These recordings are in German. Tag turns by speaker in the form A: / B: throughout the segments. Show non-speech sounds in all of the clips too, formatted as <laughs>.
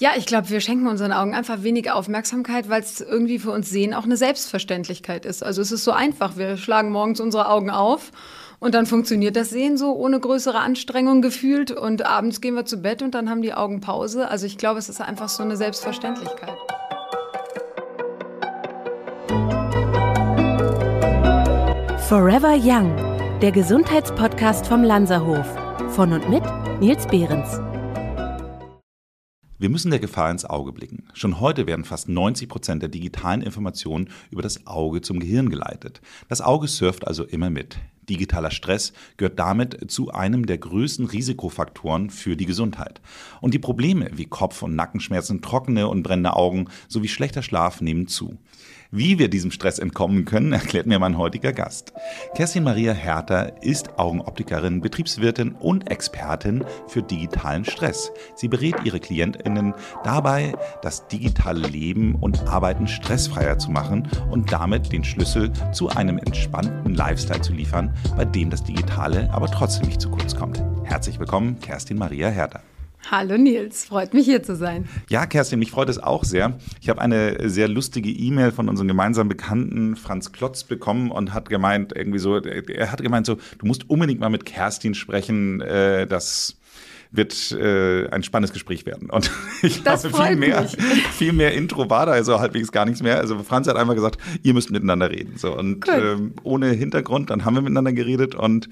A: Ja, ich glaube, wir schenken unseren Augen einfach weniger Aufmerksamkeit, weil es irgendwie für uns Sehen auch eine Selbstverständlichkeit ist. Also es ist so einfach. Wir schlagen morgens unsere Augen auf und dann funktioniert das Sehen so ohne größere Anstrengung gefühlt und abends gehen wir zu Bett und dann haben die Augen Pause. Also ich glaube, es ist einfach so eine Selbstverständlichkeit. Forever Young, der Gesundheitspodcast vom Lanzerhof. Von und mit Nils Behrens.
B: Wir müssen der Gefahr ins Auge blicken. Schon heute werden fast 90 Prozent der digitalen Informationen über das Auge zum Gehirn geleitet. Das Auge surft also immer mit. Digitaler Stress gehört damit zu einem der größten Risikofaktoren für die Gesundheit. Und die Probleme wie Kopf- und Nackenschmerzen, trockene und brennende Augen sowie schlechter Schlaf nehmen zu. Wie wir diesem Stress entkommen können, <laughs> erklärt mir mein heutiger Gast. Kerstin Maria Herter ist Augenoptikerin, Betriebswirtin und Expertin für digitalen Stress. Sie berät ihre KlientInnen dabei, das digitale Leben und Arbeiten stressfreier zu machen und damit den Schlüssel zu einem entspannten Lifestyle zu liefern, bei dem das Digitale aber trotzdem nicht zu kurz kommt. Herzlich willkommen, Kerstin Maria Herter.
A: Hallo Nils, freut mich hier zu sein.
B: Ja, Kerstin, mich freut es auch sehr. Ich habe eine sehr lustige E-Mail von unserem gemeinsamen Bekannten Franz Klotz bekommen und hat gemeint, irgendwie so, er hat gemeint so, du musst unbedingt mal mit Kerstin sprechen, äh, das wird äh, ein spannendes Gespräch werden. Und <laughs> ich das glaube, viel mehr, <laughs> viel mehr Intro war da also halbwegs gar nichts mehr. Also Franz hat einfach gesagt, ihr müsst miteinander reden. So, und cool. ähm, ohne Hintergrund, dann haben wir miteinander geredet und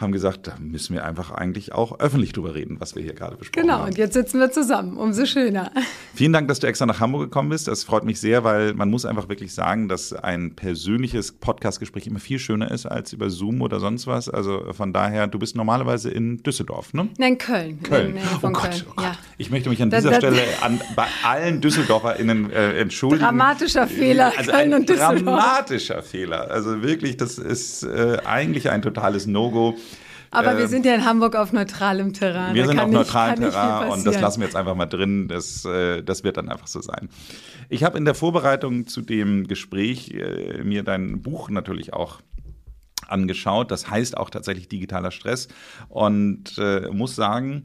B: haben gesagt, da müssen wir einfach eigentlich auch öffentlich drüber reden, was wir hier gerade besprochen
A: genau, haben. Genau, und jetzt sitzen wir zusammen, umso schöner.
B: Vielen Dank, dass du extra nach Hamburg gekommen bist. Das freut mich sehr, weil man muss einfach wirklich sagen, dass ein persönliches Podcastgespräch immer viel schöner ist als über Zoom oder sonst was. Also von daher, du bist normalerweise in Düsseldorf, ne?
A: Nein, Köln. Köln. Nee, oh Gott, Köln. Oh Gott. Ja.
B: Ich möchte mich an dieser das Stelle an, bei allen DüsseldorferInnen äh, entschuldigen. Dramatischer
A: Fehler, also Köln und Düsseldorf. Dramatischer
B: Fehler. Also wirklich, das ist äh, eigentlich ein totales No-Go. Aber ähm, wir sind ja
A: in Hamburg auf neutralem Terrain. Wir da sind auf neutralem Terrain und das lassen
B: wir jetzt einfach mal drin. Das, äh, das wird dann einfach so sein. Ich habe in der Vorbereitung zu dem Gespräch äh, mir dein Buch natürlich auch angeschaut. Das heißt auch tatsächlich digitaler Stress und äh, muss sagen,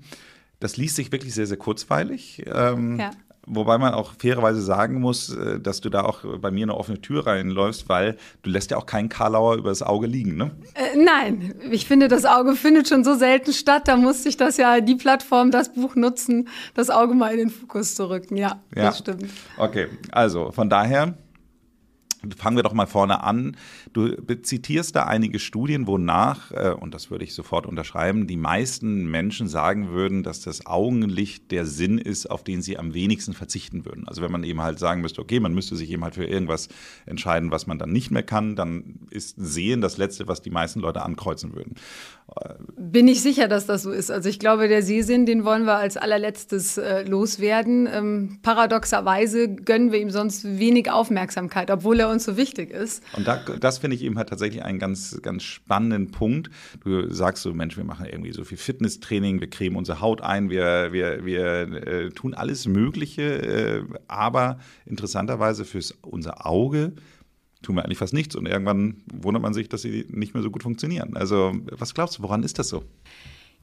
B: das liest sich wirklich sehr, sehr kurzweilig. Ähm, ja. Wobei man auch fairerweise sagen muss, äh, dass du da auch bei mir eine offene Tür reinläufst, weil du lässt ja auch keinen Karlauer über das Auge liegen, ne?
A: Äh, nein, ich finde, das Auge findet schon so selten statt, da musste ich das ja, die Plattform, das Buch nutzen, das Auge mal in den Fokus zu rücken, ja, ja. das stimmt.
B: Okay, also von daher fangen wir doch mal vorne an. Du zitierst da einige Studien, wonach, äh, und das würde ich sofort unterschreiben, die meisten Menschen sagen würden, dass das Augenlicht der Sinn ist, auf den sie am wenigsten verzichten würden. Also wenn man eben halt sagen müsste, okay, man müsste sich eben halt für irgendwas entscheiden, was man dann nicht mehr kann, dann ist Sehen das Letzte, was die meisten Leute ankreuzen würden.
A: Bin ich sicher, dass das so ist. Also ich glaube, der Sehsinn, den wollen wir als allerletztes äh, loswerden. Ähm, paradoxerweise gönnen wir ihm sonst wenig Aufmerksamkeit, obwohl er uns so wichtig ist.
B: Und da, das finde ich eben halt tatsächlich einen ganz, ganz spannenden Punkt. Du sagst so, Mensch, wir machen irgendwie so viel Fitnesstraining, wir cremen unsere Haut ein, wir, wir, wir äh, tun alles Mögliche, äh, aber interessanterweise für unser Auge tun wir eigentlich fast nichts und irgendwann wundert man sich, dass sie nicht mehr so gut funktionieren. Also was glaubst du, woran ist das so?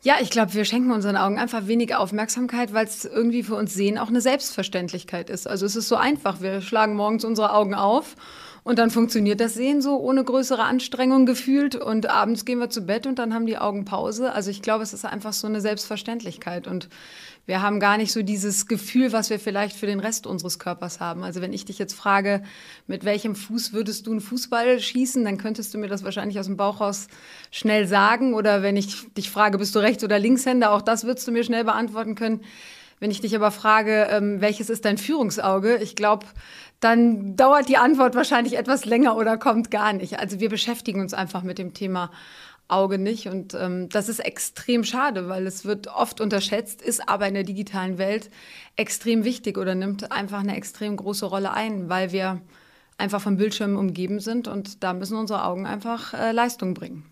A: Ja, ich glaube, wir schenken unseren Augen einfach weniger Aufmerksamkeit, weil es irgendwie für uns Sehen auch eine Selbstverständlichkeit ist. Also es ist so einfach. Wir schlagen morgens unsere Augen auf und dann funktioniert das Sehen so ohne größere Anstrengung gefühlt und abends gehen wir zu Bett und dann haben die Augen Pause. Also ich glaube, es ist einfach so eine Selbstverständlichkeit und wir haben gar nicht so dieses Gefühl, was wir vielleicht für den Rest unseres Körpers haben. Also wenn ich dich jetzt frage, mit welchem Fuß würdest du einen Fußball schießen, dann könntest du mir das wahrscheinlich aus dem Bauch raus schnell sagen. Oder wenn ich dich frage, bist du Rechts- oder Linkshänder, auch das würdest du mir schnell beantworten können. Wenn ich dich aber frage, ähm, welches ist dein Führungsauge, ich glaube, dann dauert die Antwort wahrscheinlich etwas länger oder kommt gar nicht. Also wir beschäftigen uns einfach mit dem Thema Auge nicht. Und ähm, das ist extrem schade, weil es wird oft unterschätzt, ist aber in der digitalen Welt extrem wichtig oder nimmt einfach eine extrem große Rolle ein, weil wir einfach von Bildschirmen umgeben sind und da müssen unsere Augen einfach äh, Leistung bringen.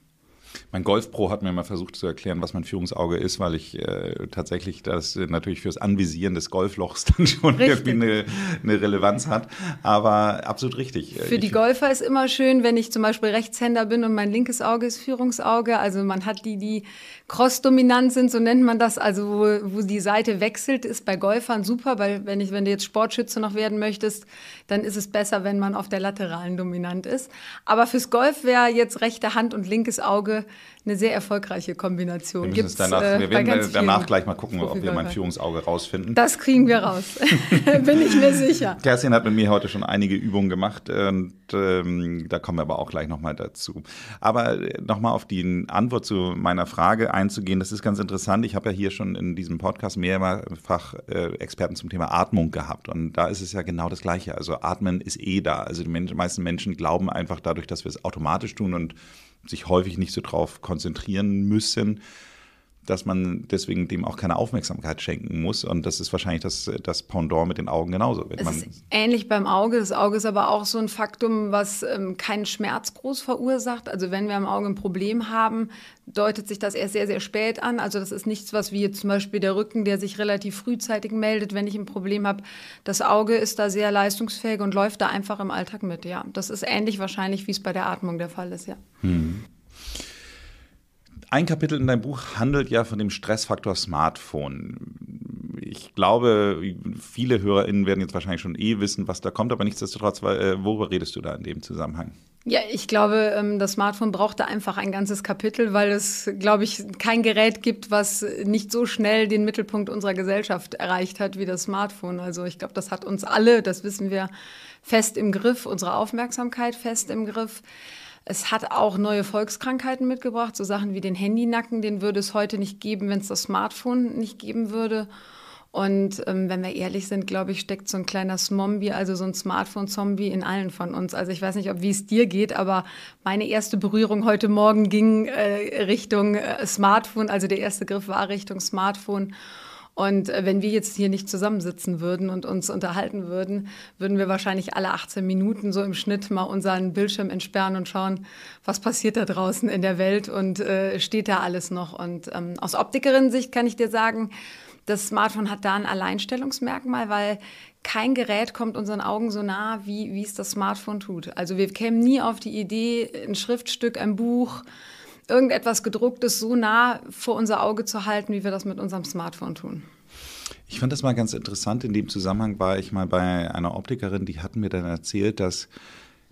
B: Mein Golfpro hat mir mal versucht zu erklären, was mein Führungsauge ist, weil ich äh, tatsächlich das natürlich fürs Anvisieren des Golflochs <laughs> dann schon richtig. irgendwie eine, eine, Relevanz hat. Aber absolut richtig. Äh, Für ich, die
A: Golfer ist immer schön, wenn ich zum Beispiel Rechtshänder bin und mein linkes Auge ist Führungsauge. Also man hat die, die cross-dominant sind, so nennt man das. Also wo, wo die Seite wechselt, ist bei Golfern super, weil wenn ich, wenn du jetzt Sportschütze noch werden möchtest, dann ist es besser, wenn man auf der lateralen dominant ist. Aber fürs Golf wäre jetzt rechte Hand und linkes Auge eine sehr erfolgreiche Kombination. Wir, Gibt's, danach, äh, wir werden danach gleich mal gucken, ob wir mein
B: Führungsauge rausfinden. Das
A: kriegen wir raus, <laughs> bin ich mir sicher.
B: Kerstin hat mit mir heute schon einige Übungen gemacht und ähm, da kommen wir aber auch gleich nochmal dazu. Aber äh, nochmal auf die Antwort zu meiner Frage einzugehen, das ist ganz interessant. Ich habe ja hier schon in diesem Podcast mehrfach äh, Experten zum Thema Atmung gehabt und da ist es ja genau das Gleiche. Also Atmen ist eh da. Also die meisten Menschen glauben einfach dadurch, dass wir es automatisch tun und sich häufig nicht so drauf konzentrieren müssen dass man deswegen dem auch keine Aufmerksamkeit schenken muss. Und das ist wahrscheinlich das, das Pendant mit den Augen genauso. Wenn es ist
A: ähnlich beim Auge. Das Auge ist aber auch so ein Faktum, was ähm, keinen Schmerz groß verursacht. Also wenn wir am Auge ein Problem haben, deutet sich das erst sehr, sehr spät an. Also das ist nichts, was wie zum Beispiel der Rücken, der sich relativ frühzeitig meldet, wenn ich ein Problem habe. Das Auge ist da sehr leistungsfähig und läuft da einfach im Alltag mit, ja. Das ist ähnlich wahrscheinlich, wie es bei der Atmung der Fall ist, ja.
B: Hm ein Kapitel in deinem Buch handelt ja von dem Stressfaktor Smartphone. Ich glaube, viele HörerInnen werden jetzt wahrscheinlich schon eh wissen, was da kommt, aber nichtsdestotrotz, äh, worüber redest du da in dem Zusammenhang?
A: Ja, ich glaube, ähm, das Smartphone braucht da einfach ein ganzes Kapitel, weil es, glaube ich, kein Gerät gibt, was nicht so schnell den Mittelpunkt unserer Gesellschaft erreicht hat wie das Smartphone. Also ich glaube, das hat uns alle, das wissen wir, fest im Griff, unsere Aufmerksamkeit fest im Griff. Es hat auch neue Volkskrankheiten mitgebracht, so Sachen wie den Handynacken, den würde es heute nicht geben, wenn es das Smartphone nicht geben würde. Und ähm, wenn wir ehrlich sind, glaube ich, steckt so ein kleiner Zombie, also so ein Smartphone-Zombie in allen von uns. Also ich weiß nicht, ob wie es dir geht, aber meine erste Berührung heute Morgen ging äh, Richtung äh, Smartphone. Also der erste Griff war Richtung Smartphone. Und äh, wenn wir jetzt hier nicht zusammensitzen würden und uns unterhalten würden, würden wir wahrscheinlich alle 18 Minuten so im Schnitt mal unseren Bildschirm entsperren und schauen, was passiert da draußen in der Welt und äh, steht da alles noch. Und ähm, aus optikerinnen sicht kann ich dir sagen, das Smartphone hat da ein Alleinstellungsmerkmal, weil kein Gerät kommt unseren Augen so nah, wie, wie es das Smartphone tut. Also wir kämen nie auf die Idee, ein Schriftstück, ein Buch, irgendetwas gedrucktes so nah vor unser Auge zu halten, wie wir das mit unserem Smartphone tun.
B: Ich fand das mal ganz interessant. In dem Zusammenhang war ich mal bei einer Optikerin, die hat mir dann erzählt, dass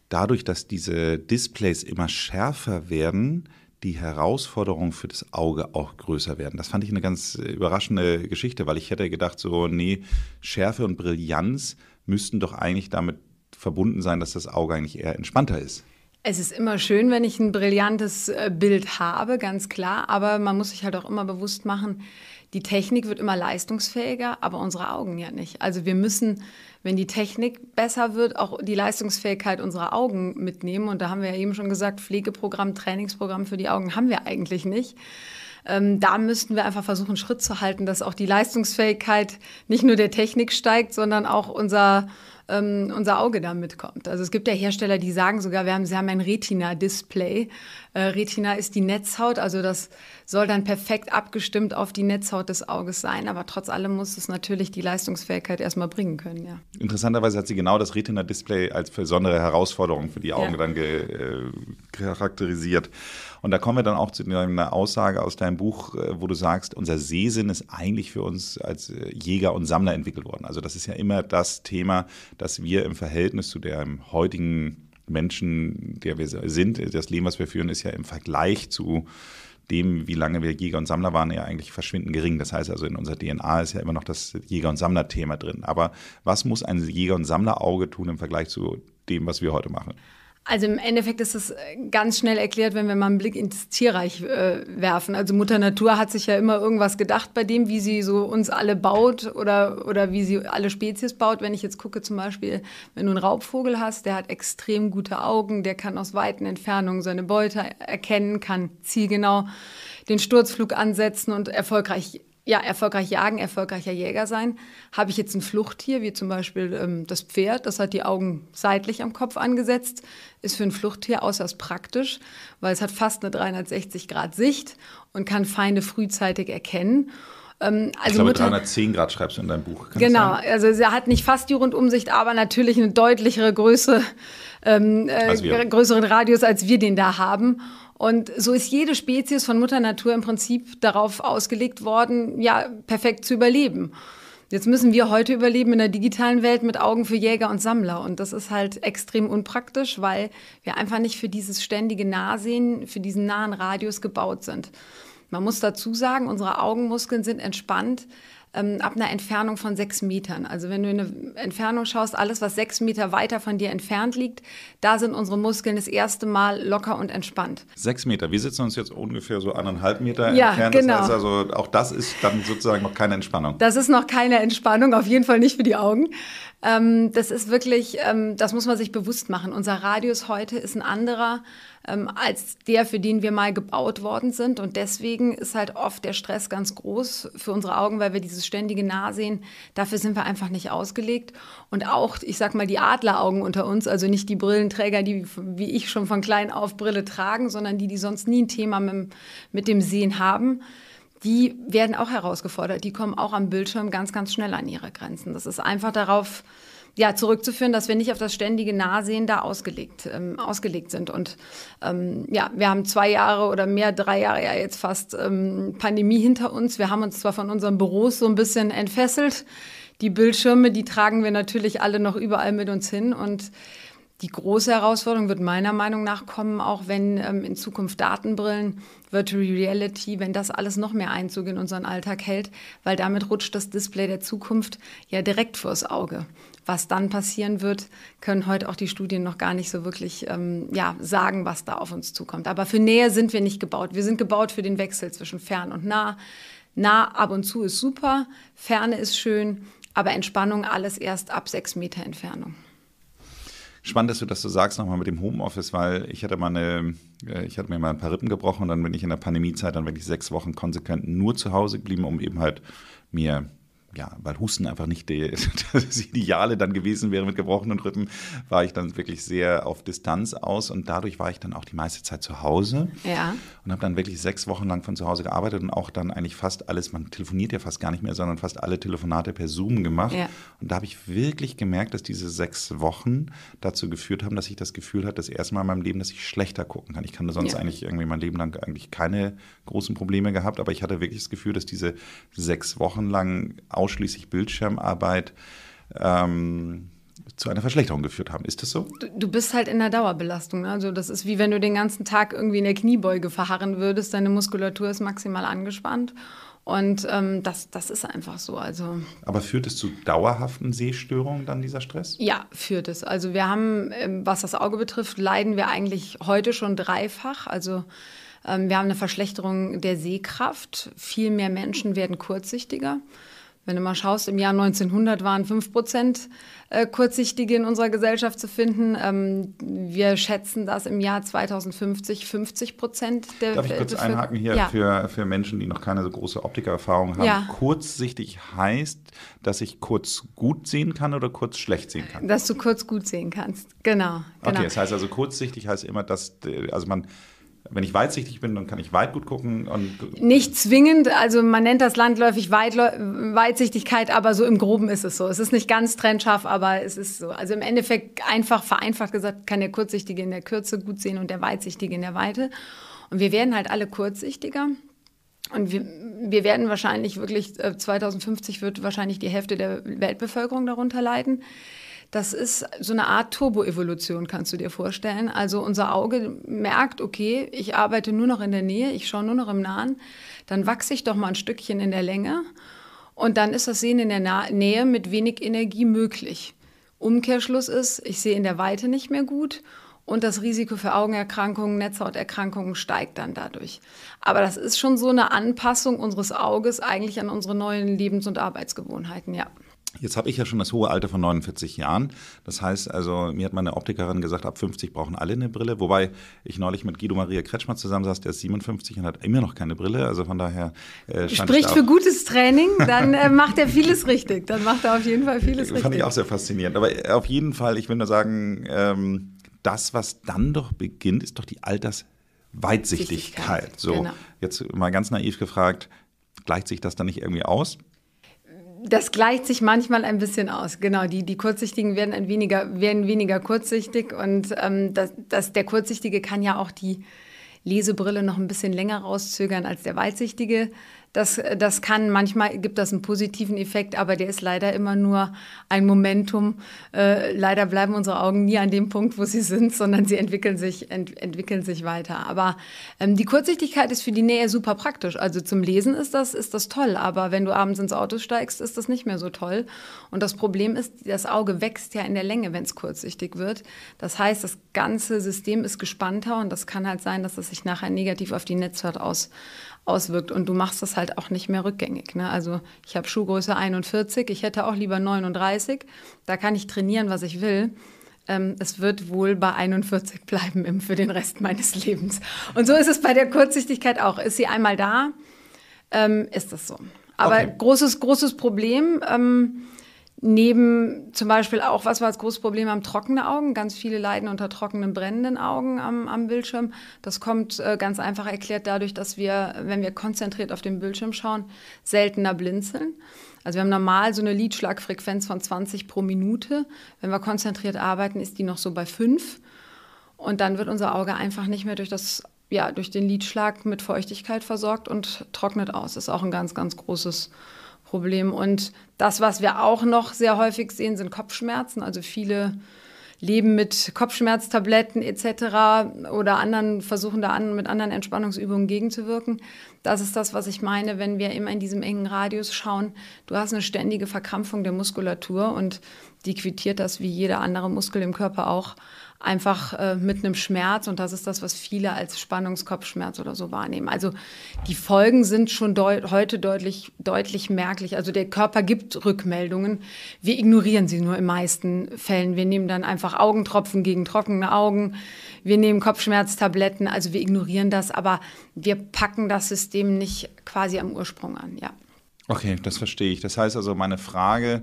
B: dadurch, dass diese Displays immer schärfer werden, die Herausforderungen für das Auge auch größer werden. Das fand ich eine ganz äh, überraschende Geschichte, weil ich hätte gedacht, so, nee, Schärfe und Brillanz müssten doch eigentlich damit verbunden sein, dass das Auge eigentlich eher entspannter ist.
A: Es ist immer schön, wenn ich ein brillantes äh, Bild habe, ganz klar. Aber man muss sich halt auch immer bewusst machen, die Technik wird immer leistungsfähiger, aber unsere Augen ja nicht. Also wir müssen, wenn die Technik besser wird, auch die Leistungsfähigkeit unserer Augen mitnehmen. Und da haben wir ja eben schon gesagt, Pflegeprogramm, Trainingsprogramm für die Augen haben wir eigentlich nicht. Ähm, da müssten wir einfach versuchen, Schritt zu halten, dass auch die Leistungsfähigkeit nicht nur der Technik steigt, sondern auch unser ähm, unser Auge da mitkommt. Also es gibt ja Hersteller, die sagen sogar, wir haben, sie haben ein Retina-Display. Äh, Retina ist die Netzhaut, also das soll dann perfekt abgestimmt auf die Netzhaut des Auges sein. Aber trotz allem muss es natürlich die Leistungsfähigkeit erstmal bringen können, ja.
B: Interessanterweise hat sie genau das Retina-Display als besondere Herausforderung für die Augen ja. dann ge, äh, charakterisiert. Und da kommen wir dann auch zu einer Aussage aus deinem Buch, äh, wo du sagst, unser Sehsinn ist eigentlich für uns als äh, Jäger und Sammler entwickelt worden. Also das ist ja immer das Thema, dass wir im Verhältnis zu dem heutigen Menschen, der wir sind, das Leben, was wir führen, ist ja im Vergleich zu dem, wie lange wir Jäger und Sammler waren, ja eigentlich verschwinden gering. Das heißt also, in unserer DNA ist ja immer noch das Jäger- und Sammler-Thema drin. Aber was muss ein Jäger- und Sammlerauge tun im Vergleich zu dem, was wir heute machen?
A: Also im Endeffekt ist es äh, ganz schnell erklärt, wenn wir mal einen Blick ins Tierreich äh, werfen. Also Mutter Natur hat sich ja immer irgendwas gedacht bei dem, wie sie so uns alle baut oder, oder wie sie alle Spezies baut. Wenn ich jetzt gucke zum Beispiel, wenn du einen Raubvogel hast, der hat extrem gute Augen, der kann aus weiten Entfernungen seine Beute erkennen, kann zielgenau den Sturzflug ansetzen und erfolgreich ja, erfolgreich jagen, erfolgreicher Jäger sein. Habe ich jetzt ein Fluchttier, wie zum Beispiel ähm, das Pferd, das hat die Augen seitlich am Kopf angesetzt, ist für ein Fluchttier äußerst praktisch, weil es hat fast eine 360-Grad-Sicht und kann Feinde frühzeitig erkennen. Ähm, also ich glaube, Mutter, 310
B: Grad schreibst du in deinem Buch. Kann genau,
A: also er hat nicht fast die Rundumsicht, aber natürlich eine deutlichere Größe, ähm, äh, größeren Radius, als wir den da haben. Und so ist jede Spezies von Mutter Natur im Prinzip darauf ausgelegt worden, ja, perfekt zu überleben. Jetzt müssen wir heute überleben in der digitalen Welt mit Augen für Jäger und Sammler. Und das ist halt extrem unpraktisch, weil wir einfach nicht für dieses ständige Nahsehen, für diesen nahen Radius gebaut sind. Man muss dazu sagen, unsere Augenmuskeln sind entspannt, ähm, ab einer Entfernung von sechs Metern. Also wenn du in eine Entfernung schaust, alles, was sechs Meter weiter von dir entfernt liegt, da sind unsere Muskeln das erste Mal locker und entspannt.
B: Sechs Meter, wir sitzen uns jetzt ungefähr so anderthalb Meter ja, entfernt. Genau. Das heißt also, auch das ist dann sozusagen noch keine Entspannung.
A: Das ist noch keine Entspannung, auf jeden Fall nicht für die Augen. Ähm, das ist wirklich, ähm, das muss man sich bewusst machen. Unser Radius heute ist ein anderer ähm, als der, für den wir mal gebaut worden sind. Und deswegen ist halt oft der Stress ganz groß für unsere Augen, weil wir dieses ständige Nahsehen, dafür sind wir einfach nicht ausgelegt. Und auch, ich sag mal, die Adleraugen unter uns, also nicht die Brillenträger, die wie ich schon von klein auf Brille tragen, sondern die, die sonst nie ein Thema mit, mit dem Sehen haben die werden auch herausgefordert. Die kommen auch am Bildschirm ganz, ganz schnell an ihre Grenzen. Das ist einfach darauf ja, zurückzuführen, dass wir nicht auf das ständige Nahsehen da ausgelegt, ähm, ausgelegt sind. Und ähm, ja, wir haben zwei Jahre oder mehr, drei Jahre ja jetzt fast ähm, Pandemie hinter uns. Wir haben uns zwar von unseren Büros so ein bisschen entfesselt. Die Bildschirme, die tragen wir natürlich alle noch überall mit uns hin und die große Herausforderung wird meiner Meinung nach kommen, auch wenn ähm, in Zukunft Datenbrillen, Virtual Reality, wenn das alles noch mehr Einzug in unseren Alltag hält, weil damit rutscht das Display der Zukunft ja direkt vors Auge. Was dann passieren wird, können heute auch die Studien noch gar nicht so wirklich ähm, ja, sagen, was da auf uns zukommt. Aber für Nähe sind wir nicht gebaut. Wir sind gebaut für den Wechsel zwischen fern und nah. Nah ab und zu ist super, ferne ist schön, aber Entspannung alles erst ab sechs Meter Entfernung.
B: Spannend, dass du das so sagst nochmal mit dem Homeoffice, weil ich hatte mal eine, äh, ich hatte mir mal ein paar Rippen gebrochen und dann bin ich in der Pandemiezeit dann wirklich sechs Wochen konsequent nur zu Hause geblieben, um eben halt mir ja, weil Husten einfach nicht die, <laughs> das Ideale dann gewesen wäre mit gebrochenen Rippen, war ich dann wirklich sehr auf Distanz aus und dadurch war ich dann auch die meiste Zeit zu Hause ja. und habe dann wirklich sechs Wochen lang von zu Hause gearbeitet und auch dann eigentlich fast alles, man telefoniert ja fast gar nicht mehr, sondern fast alle Telefonate per Zoom gemacht. Ja. Und da habe ich wirklich gemerkt, dass diese sechs Wochen dazu geführt haben, dass ich das Gefühl hatte, das erste Mal in meinem Leben, dass ich schlechter gucken kann. Ich kann sonst ja. eigentlich irgendwie mein Leben lang eigentlich keine großen Probleme gehabt, aber ich hatte wirklich das Gefühl, dass diese sechs Wochen lang ausschließlich Bildschirmarbeit ähm, zu einer Verschlechterung geführt haben. Ist das so? Du,
A: du bist halt in der Dauerbelastung. Ne? Also das ist wie wenn du den ganzen Tag irgendwie in der Kniebeuge verharren würdest. Deine Muskulatur ist maximal angespannt. Und ähm, das, das ist einfach so. Also,
B: Aber führt es zu dauerhaften Sehstörungen dann dieser Stress?
A: Ja, führt es. Also wir haben, ähm, was das Auge betrifft, leiden wir eigentlich heute schon dreifach. Also ähm, wir haben eine Verschlechterung der Sehkraft. Viel mehr Menschen werden kurzsichtiger. Wenn du mal schaust, im Jahr 1900 waren 5 Prozent äh, Kurzsichtige in unserer Gesellschaft zu finden. Ähm, wir schätzen, dass im Jahr 2050 50 Prozent der Darf ich äh, kurz Bevölker einhaken hier ja.
B: für, für Menschen, die noch keine so große Optikererfahrung haben? Ja. Kurzsichtig heißt, dass ich kurz gut sehen kann oder kurz schlecht sehen kann?
A: Dass du kurz gut sehen kannst, genau. genau. Okay, das
B: heißt also kurzsichtig heißt immer, dass, äh, also man wenn ich weitsichtig bin, dann kann ich weit gut gucken.
A: nicht zwingend, also man nennt das landläufig Weitlä Weitsichtigkeit, aber so im Groben ist es so. Es ist nicht ganz trennscharf, aber es ist so. Also im Endeffekt einfach vereinfacht gesagt, kann der Kurzsichtige in der Kürze gut sehen und der Weitsichtige in der Weite. Und wir werden halt alle kurzsichtiger. Und wir, wir werden wahrscheinlich wirklich, 2050 äh, wird wahrscheinlich die Hälfte der Weltbevölkerung darunter leiden. Das ist so eine Art Turboevolution, kannst du dir vorstellen. Also unser Auge merkt, okay, ich arbeite nur noch in der Nähe, ich schaue nur noch im Nahen, dann wachse ich doch mal ein Stückchen in der Länge und dann ist das Sehen in der Nähe mit wenig Energie möglich. Umkehrschluss ist, ich sehe in der Weite nicht mehr gut und das Risiko für Augenerkrankungen, Netzhauterkrankungen steigt dann dadurch. Aber das ist schon so eine Anpassung unseres Auges eigentlich an unsere neuen Lebens- und Arbeitsgewohnheiten, ja.
B: Jetzt habe ich ja schon das hohe Alter von 49 Jahren. Das heißt also, mir hat meine Optikerin gesagt, ab 50 brauchen alle eine Brille. Wobei ich neulich mit Guido Maria Kretschmer zusammensaß, der ist 57 und hat immer noch keine Brille. Also von daher äh, Spricht für
A: gutes Training, dann äh, <laughs> macht er vieles richtig. Dann macht er auf jeden Fall vieles richtig. Fand ich auch
B: sehr faszinierend. Aber äh, auf jeden Fall, ich will nur sagen, ähm, das, was dann doch beginnt, ist doch die Altersweitsichtigkeit. So, genau. jetzt mal ganz naiv gefragt, gleicht sich das dann nicht irgendwie aus?
A: das gleicht sich manchmal ein bisschen aus. Genau, die, die Kurzsichtigen werden, ein weniger, werden weniger kurzsichtig und ähm, das, das, der Kurzsichtige kann ja auch die Lesebrille noch ein bisschen länger rauszögern als der Weitsichtige. Das, das kann, manchmal gibt das einen positiven Effekt, aber der ist leider immer nur ein Momentum. Äh, leider bleiben unsere Augen nie an dem Punkt, wo sie sind, sondern sie entwickeln sich, ent, entwickeln sich weiter. Aber ähm, die Kurzsichtigkeit ist für die Nähe super praktisch. Also zum Lesen ist das, ist das toll, aber wenn du abends ins Auto steigst, ist das nicht mehr so toll. Und das Problem ist, das Auge wächst ja in der Länge, wenn es kurzsichtig wird. Das heißt, das ganze System ist gespannter und das kann halt sein, dass das sich nachher negativ auf die Netzwerte auswirkt auswirkt und du machst das halt auch nicht mehr rückgängig. Ne? Also ich habe Schuhgröße 41, ich hätte auch lieber 39, da kann ich trainieren, was ich will. Ähm, es wird wohl bei 41 bleiben für den Rest meines Lebens. Und so ist es bei der Kurzsichtigkeit auch. Ist sie einmal da, ähm, ist das so. Aber okay. großes, großes Problem. Ähm, Neben zum Beispiel auch, was wir als großes Problem haben, trockene Augen. Ganz viele leiden unter trockenen, brennenden Augen am, am Bildschirm. Das kommt äh, ganz einfach erklärt dadurch, dass wir, wenn wir konzentriert auf den Bildschirm schauen, seltener blinzeln. Also wir haben normal so eine Lidschlagfrequenz von 20 pro Minute. Wenn wir konzentriert arbeiten, ist die noch so bei 5. Und dann wird unser Auge einfach nicht mehr durch das ja, durch den Lidschlag mit Feuchtigkeit versorgt und trocknet aus. Das Ist auch ein ganz, ganz großes Problem. Problem. Und das, was wir auch noch sehr häufig sehen, sind Kopfschmerzen. Also viele leben mit Kopfschmerztabletten etc. oder anderen versuchen da an, mit anderen Entspannungsübungen gegenzuwirken. Das ist das, was ich meine, wenn wir immer in diesem engen Radius schauen. Du hast eine ständige Verkrampfung der Muskulatur und die quittiert das wie jeder andere Muskel im Körper auch einfach äh, mit einem Schmerz und das ist das, was viele als Spannungskopfschmerz oder so wahrnehmen. Also die Folgen sind schon deut heute deutlich, deutlich merklich. Also der Körper gibt Rückmeldungen. Wir ignorieren sie nur in meisten Fällen. Wir nehmen dann einfach Augentropfen gegen trockene Augen. Wir nehmen Kopfschmerztabletten. Also wir ignorieren das, aber wir packen das System nicht quasi am Ursprung an, ja.
B: Okay, das verstehe ich. Das heißt also, meine Frage,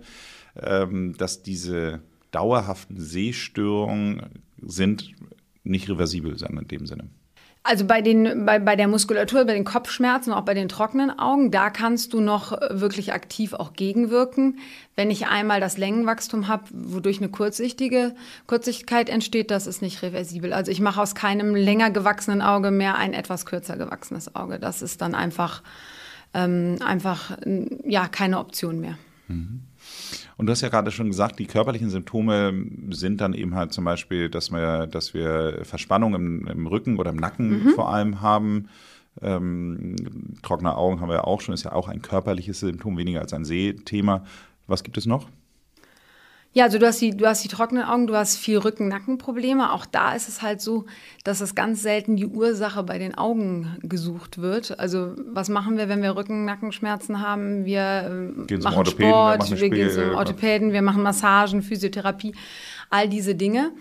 B: ähm, dass diese dauerhaften Sehstörungen sind nicht reversibel sagen wir in dem Sinne.
A: Also bei, den, bei, bei der Muskulatur, bei den Kopfschmerzen, auch bei den trockenen Augen, da kannst du noch äh, wirklich aktiv auch gegenwirken. Wenn ich einmal das Längenwachstum habe, wodurch eine kurzsichtige Kurzsichtigkeit entsteht, das ist nicht reversibel. Also ich mache aus keinem länger gewachsenen Auge mehr ein etwas kürzer gewachsenes Auge. Das ist dann einfach, ähm, einfach ja, keine Option mehr.
B: Mhm. Und du hast ja gerade schon gesagt, die körperlichen Symptome sind dann eben halt zum Beispiel, dass wir, dass wir Verspannung im, im Rücken oder im Nacken mhm. vor allem haben. Ähm, trockene Augen haben wir ja auch schon, ist ja auch ein körperliches Symptom, weniger als ein Sehthema. Was gibt es noch?
A: Ja, also du hast die, du hast die trockenen Augen, du hast viel Rücken-Nackenprobleme. Auch da ist es halt so, dass es ganz selten die Ursache bei den Augen gesucht wird. Also was machen wir, wenn wir Rücken-Nackenschmerzen haben? Wir äh, gehen machen Sport, wir, machen wir gehen zum Orthopäden, wir machen Massagen, Physiotherapie, all diese Dinge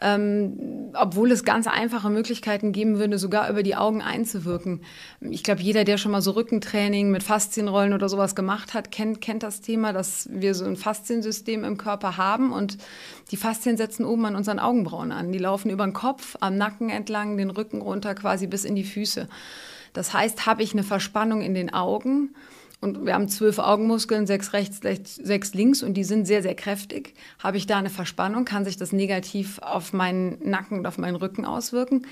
A: ähm, obwohl es ganz einfache Möglichkeiten geben würde, sogar über die Augen einzuwirken. Ich glaube, jeder, der schon mal so Rückentraining mit Faszienrollen oder sowas gemacht hat, kennt, kennt das Thema, dass wir so ein Fasziensystem im Körper haben und die Faszien setzen oben an unseren Augenbrauen an. Die laufen über den Kopf, am Nacken entlang, den Rücken runter, quasi bis in die Füße. Das heißt, habe ich eine Verspannung in den Augen, und wir haben zwölf Augenmuskeln, sechs rechts, sechs links und die sind sehr, sehr kräftig. Habe ich da eine Verspannung, kann sich das negativ auf meinen Nacken und auf meinen Rücken auswirken.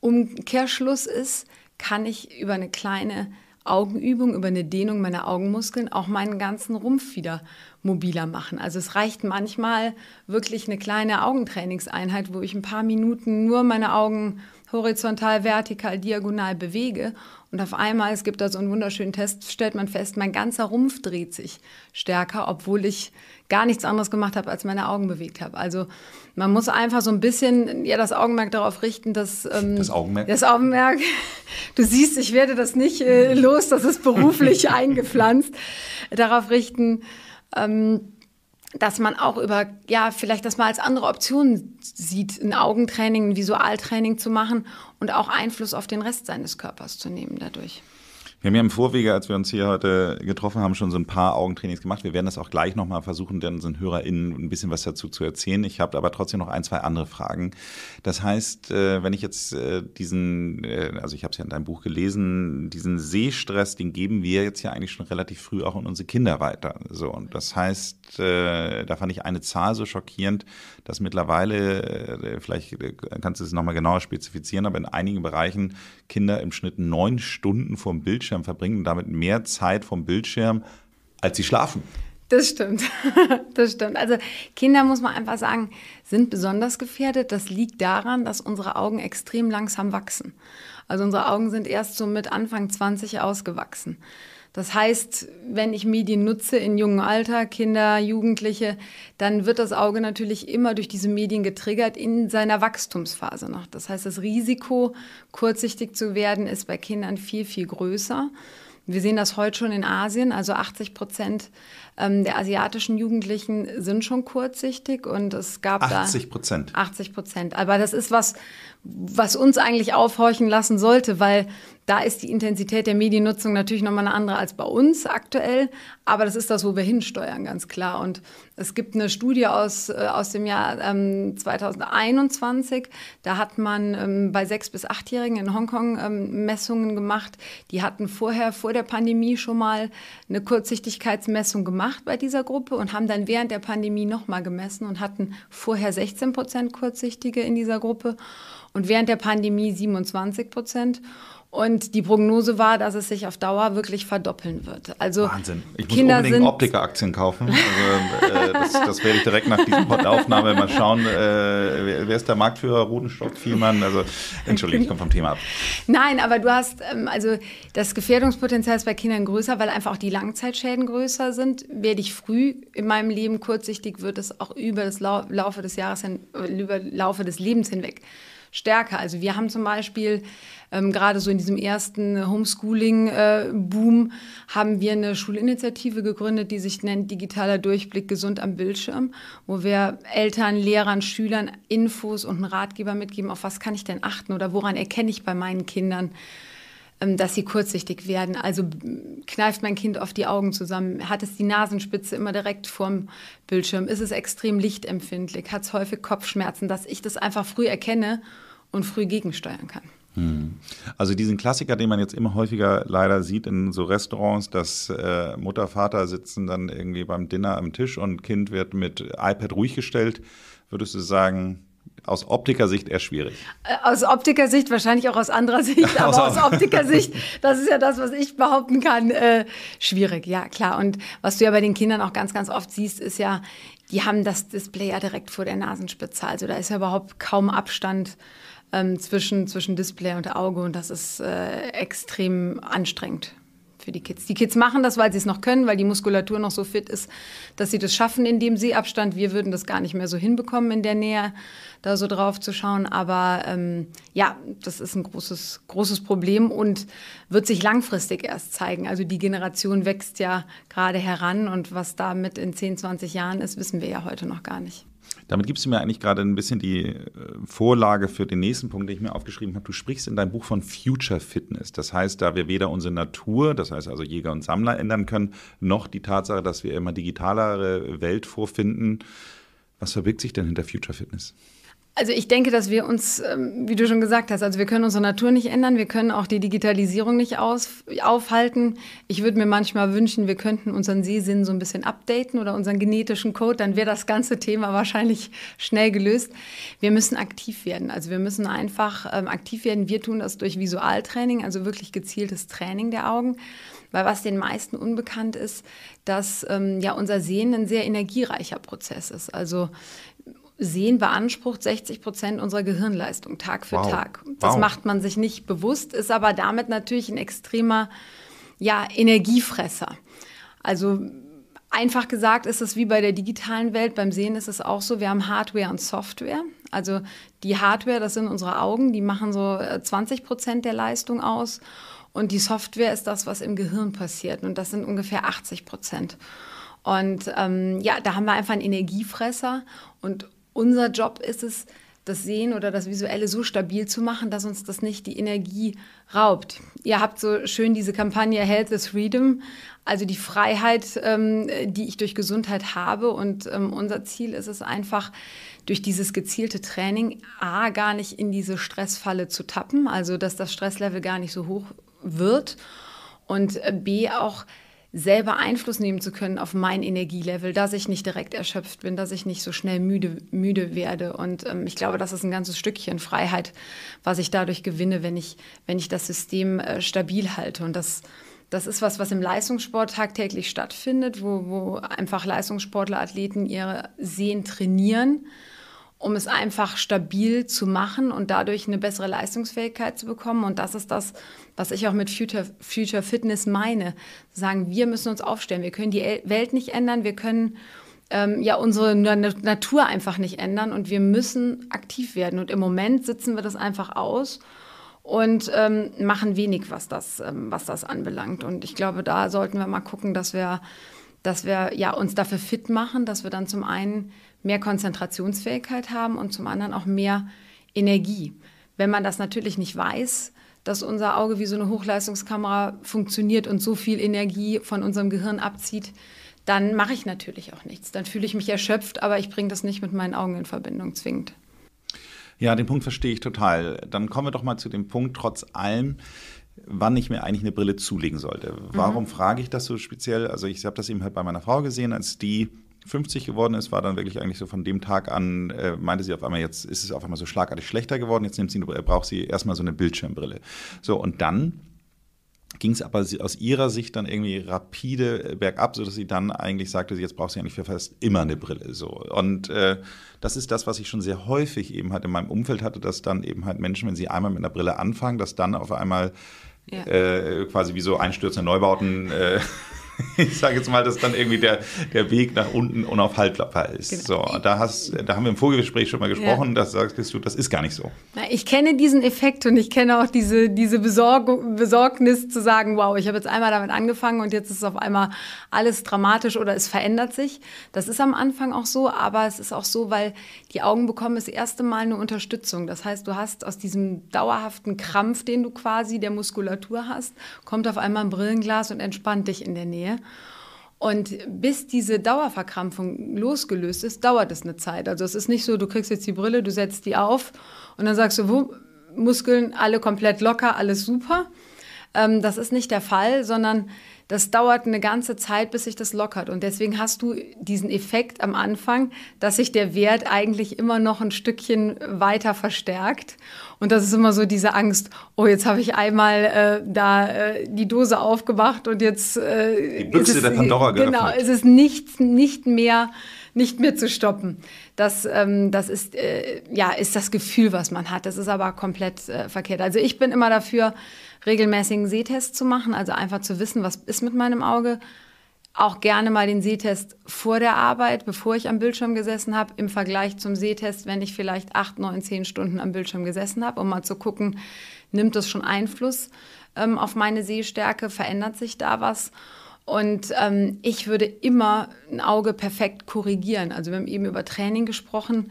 A: Umkehrschluss ist, kann ich über eine kleine Augenübung, über eine Dehnung meiner Augenmuskeln auch meinen ganzen Rumpf wieder mobiler machen. Also es reicht manchmal wirklich eine kleine Augentrainingseinheit, wo ich ein paar Minuten nur meine Augen horizontal, vertikal, diagonal bewege. Und auf einmal, es gibt da so einen wunderschönen Test, stellt man fest, mein ganzer Rumpf dreht sich stärker, obwohl ich gar nichts anderes gemacht habe, als meine Augen bewegt habe. Also man muss einfach so ein bisschen ja, das Augenmerk darauf richten, dass... Ähm, das Augenmerk? Das Augenmerk. <laughs> Du siehst, ich werde das nicht äh, los, das ist beruflich <laughs> eingepflanzt. Darauf richten... Ähm, dass man auch über, ja, vielleicht das mal als andere Option sieht, ein Augentraining, ein Visualtraining zu machen und auch Einfluss auf den Rest seines Körpers zu nehmen dadurch.
B: Wir haben ja im Vorwege, als wir uns hier heute getroffen haben, schon so ein paar Augentrainings gemacht. Wir werden das auch gleich nochmal versuchen, dann sind HörerInnen ein bisschen was dazu zu erzählen. Ich habe aber trotzdem noch ein, zwei andere Fragen. Das heißt, äh, wenn ich jetzt äh, diesen, äh, also ich habe es ja in deinem Buch gelesen, diesen Sehstress, den geben wir jetzt ja eigentlich schon relativ früh auch an unsere Kinder weiter. So, und das heißt, da fand ich eine Zahl so schockierend, dass mittlerweile, vielleicht kannst du es nochmal genauer spezifizieren, aber in einigen Bereichen Kinder im Schnitt neun Stunden vorm Bildschirm Bildschirm verbringen und damit mehr Zeit vom Bildschirm, als sie schlafen.
A: Das stimmt. <laughs> Das stimmt. Also Kinder, muss man einfach sagen, sind besonders gefährdet. Das liegt daran, dass unsere Augen extrem langsam wachsen. Also unsere Augen sind erst so mit Anfang 20 ausgewachsen. Das heißt, wenn ich Medien nutze in jungen Alter, Kinder, Jugendliche, dann wird das Auge natürlich immer durch diese Medien getriggert in seiner Wachstumsphase noch. Das heißt, das Risiko, kurzsichtig zu werden, ist bei Kindern viel, viel größer. Wir sehen das heute schon in Asien, also 80 Prozent ähm, der asiatischen Jugendlichen sind schon kurzsichtig und es gab 80 Prozent. 80 Prozent. Aber das ist was, was uns eigentlich aufhorchen lassen sollte, weil da ist die Intensität der Mediennutzung natürlich nochmal eine andere als bei uns aktuell, aber das ist das, wo wir hinsteuern, ganz klar. Und es gibt eine Studie aus, äh, aus dem Jahr ähm, 2021, da hat man ähm, bei sechs bis achtjährigen in Hongkong ähm, Messungen gemacht. Die hatten vorher, vor der Pandemie schon mal eine Kurzsichtigkeitsmessung gemacht bei dieser Gruppe und haben dann während der Pandemie nochmal gemessen und hatten vorher 16 Prozent Kurzsichtige in dieser Gruppe und während der Pandemie 27 Prozent. Und die Prognose war, dass es sich auf Dauer wirklich verdoppeln wird. Also Wahnsinn.
B: Ich muss unbedingt Optiker-Aktien kaufen. Also, äh, das, das, werde ich direkt nach diesem Aufnahme mal schauen. Äh, wer ist der Marktführer? Rudenstock, Vielmann? Also, entschuldige, ich komme vom Thema ab.
A: Nein, aber du hast, ähm, also das Gefährdungspotenzial ist bei Kindern größer, weil einfach auch die Langzeitschäden größer sind. Werde ich früh in meinem Leben kurzsichtig, wird es auch über das Lau Laufe des Jahres, hin, über Laufe des Lebens hinweg stärker. Also wir haben zum Beispiel ähm, gerade so in diesem ersten Homeschooling-Boom äh, äh haben wir eine Schulinitiative gegründet, die sich nennt Digitaler Durchblick gesund am Bildschirm, wo wir Eltern, Lehrern, Schülern Infos und einen Ratgeber mitgeben, auf was kann ich denn achten oder woran erkenne ich bei meinen Kindern, ähm, dass sie kurzsichtig werden. Also kneift mein Kind oft die Augen zusammen, hat es die Nasenspitze immer direkt vorm Bildschirm, ist es extrem lichtempfindlich, hat es häufig Kopfschmerzen, dass ich das einfach früh erkenne und früh gegensteuern kann.
B: Hm. Also diesen Klassiker, den man jetzt immer häufiger leider sieht in so Restaurants, dass äh, Mutter, Vater sitzen dann irgendwie beim Dinner am Tisch und Kind wird mit iPad ruhig gestellt, würdest du sagen, aus Optikersicht eher schwierig.
A: Äh, aus Optikersicht, wahrscheinlich auch aus anderer Sicht, <laughs> aber aus Optikersicht, das ist ja das, was ich behaupten kann, äh, schwierig, ja klar. Und was du ja bei den Kindern auch ganz, ganz oft siehst, ist ja, die haben das Display ja direkt vor der Nasenspitze. Also da ist ja überhaupt kaum Abstand ähm, zwischen, zwischen Display und Auge und das ist äh, extrem anstrengend für die Kids. Die Kids machen das, weil sie es noch können, weil die Muskulatur noch so fit ist, dass sie das schaffen in dem Seeabstand. Wir würden das gar nicht mehr so hinbekommen in der Nähe, da so drauf zu schauen. Aber ähm, ja, das ist ein großes, großes Problem und wird sich langfristig erst zeigen. Also die Generation wächst ja gerade heran und was damit in 10, 20 Jahren ist, wissen wir ja heute noch gar nicht.
B: Damit gibst du mir eigentlich gerade ein bisschen die äh, Vorlage für den nächsten Punkt, den ich mir aufgeschrieben habe. Du sprichst in deinem Buch von Future Fitness. Das heißt, da wir weder unsere Natur, das heißt also Jäger und Sammler, ändern können, noch die Tatsache, dass wir immer digitalere Welt vorfinden. Was verbirgt sich denn hinter Future Fitness?
A: Also ich denke, dass wir uns, ähm, wie du schon gesagt hast, also wir können unsere Natur nicht ändern, wir können auch die Digitalisierung nicht aus, aufhalten. Ich würde mir manchmal wünschen, wir könnten unseren Sehsinn so ein bisschen updaten oder unseren genetischen Code, dann wäre das ganze Thema <laughs> wahrscheinlich schnell gelöst. Wir müssen aktiv werden, also wir müssen einfach ähm, aktiv werden. Wir tun das durch Visualtraining, also wirklich gezieltes Training der Augen. Weil was den meisten unbekannt ist, dass ähm, ja unser Sehen ein sehr energiereicher Prozess ist. Also Sehen beansprucht 60 Prozent unserer Gehirnleistung Tag für wow. Tag. Das wow. macht man sich nicht bewusst, ist aber damit natürlich ein extremer ja, Energiefresser. Also einfach gesagt ist es wie bei der digitalen Welt, beim Sehen ist es auch so, wir haben Hardware und Software. Also die Hardware, das sind unsere Augen, die machen so 20 äh, Prozent der Leistung aus. Und die Software ist das, was im Gehirn passiert. Und das sind ungefähr 80 Prozent. Und ähm, ja, da haben wir einfach einen Energiefresser. Und unser Job ist es, das Sehen oder das Visuelle so stabil zu machen, dass uns das nicht die Energie raubt. Ihr habt so schön diese Kampagne Health is Freedom, also die Freiheit, ähm, die ich durch Gesundheit habe. Und ähm, unser Ziel ist es einfach, durch dieses gezielte Training A, gar nicht in diese Stressfalle zu tappen, also dass das Stresslevel gar nicht so hoch wird und äh, B, auch selber Einfluss nehmen zu können auf mein Energielevel, dass ich nicht direkt erschöpft bin, dass ich nicht so schnell müde, müde werde. Und ähm, ich glaube, das ist ein ganzes Stückchen Freiheit, was ich dadurch gewinne, wenn ich, wenn ich das System äh, stabil halte. Und das, das ist was, was im Leistungssport tagtäglich stattfindet, wo, wo einfach Leistungssportler, Athleten ihre Sehen trainieren um es einfach stabil zu machen und dadurch eine bessere Leistungsfähigkeit zu bekommen. Und das ist das, was ich auch mit Future, Future Fitness meine. sagen, wir müssen uns aufstellen. Wir können die Welt nicht ändern. Wir können ähm, ja unsere Natur einfach nicht ändern. Und wir müssen aktiv werden. Und im Moment sitzen wir das einfach aus und ähm, machen wenig, was das, ähm, was das anbelangt. Und ich glaube, da sollten wir mal gucken, dass wir dass wir ja, uns dafür fit machen, dass wir dann zum einen mehr Konzentrationsfähigkeit haben und zum anderen auch mehr Energie. Wenn man das natürlich nicht weiß, dass unser Auge wie so eine Hochleistungskamera funktioniert und so viel Energie von unserem Gehirn abzieht, dann mache ich natürlich auch nichts. Dann fühle ich mich erschöpft, aber ich bringe das nicht mit meinen Augen in Verbindung zwingend.
B: Ja, den Punkt verstehe ich total. Dann kommen wir doch mal zu dem Punkt, trotz allem, wann ich mir eigentlich eine Brille zulegen sollte. Warum mhm. frage ich das so speziell? Also ich habe das eben halt bei meiner Frau gesehen, als die 50 geworden ist, war dann wirklich eigentlich so von dem Tag an, äh, meinte sie auf einmal, jetzt ist es auf einmal so schlagartig schlechter geworden, jetzt nimmt sie braucht sie erstmal so eine Bildschirmbrille. So, und dann ging es aber aus ihrer Sicht dann irgendwie rapide äh, bergab, sodass sie dann eigentlich sagte, jetzt braucht sie eigentlich für fast immer eine Brille. So. Und äh, das ist das, was ich schon sehr häufig eben halt in meinem Umfeld hatte, dass dann eben halt Menschen, wenn sie einmal mit einer Brille anfangen, dass dann auf einmal ja. äh, quasi wie so einstürzende Neubauten äh, <laughs> ich sage jetzt mal, dass dann irgendwie der, der Weg nach unten unaufhaltbar ist. Genau. So, da, hast, da haben wir im Vorgespräch schon mal gesprochen, ja. da sagst du, das ist gar nicht so.
A: ich kenne diesen Effekt und ich kenne auch diese, diese Besorgnis zu sagen, wow, ich habe jetzt einmal damit angefangen und jetzt ist auf einmal alles dramatisch oder es verändert sich. Das ist am Anfang auch so, aber es ist auch so, weil die Augen bekommen das erste Mal eine Unterstützung. Das heißt, du hast aus diesem dauerhaften Krampf, den du quasi der Muskulatur hast, kommt auf einmal ein Brillenglas und entspannt dich in der Nähe mehr. Und bis diese Dauerverkrampfung losgelöst ist, dauert es eine Zeit. Also es ist nicht so, du kriegst jetzt die Brille, du setzt die auf und dann sagst du, wo, Muskeln alle komplett locker, alles super, ähm, das ist nicht der Fall, sondern das dauert eine ganze Zeit, bis sich das lockert. Und deswegen hast du diesen Effekt am Anfang, dass sich der Wert eigentlich immer noch ein Stückchen weiter verstärkt. Und das ist immer so diese Angst, oh, jetzt habe ich einmal äh, da äh, die Dose aufgemacht und jetzt... Äh, die Büchse es, der Pandora geöffnet. Genau, es ist nicht, nicht, mehr, nicht mehr zu stoppen. Das, ähm, das ist, äh, ja, ist das Gefühl, was man hat. Das ist aber komplett äh, verkehrt. Also ich bin immer dafür regelmäßigen Sehtest zu machen, also einfach zu wissen, was ist mit meinem Auge. Auch gerne mal den Sehtest vor der Arbeit, bevor ich am Bildschirm gesessen habe, im Vergleich zum Sehtest, wenn ich vielleicht acht, neun, zehn Stunden am Bildschirm gesessen habe, um mal zu gucken, nimmt das schon Einfluss ähm, auf meine Sehstärke, verändert sich da was? Und ähm, ich würde immer ein Auge perfekt korrigieren. Also wir haben eben über Training gesprochen.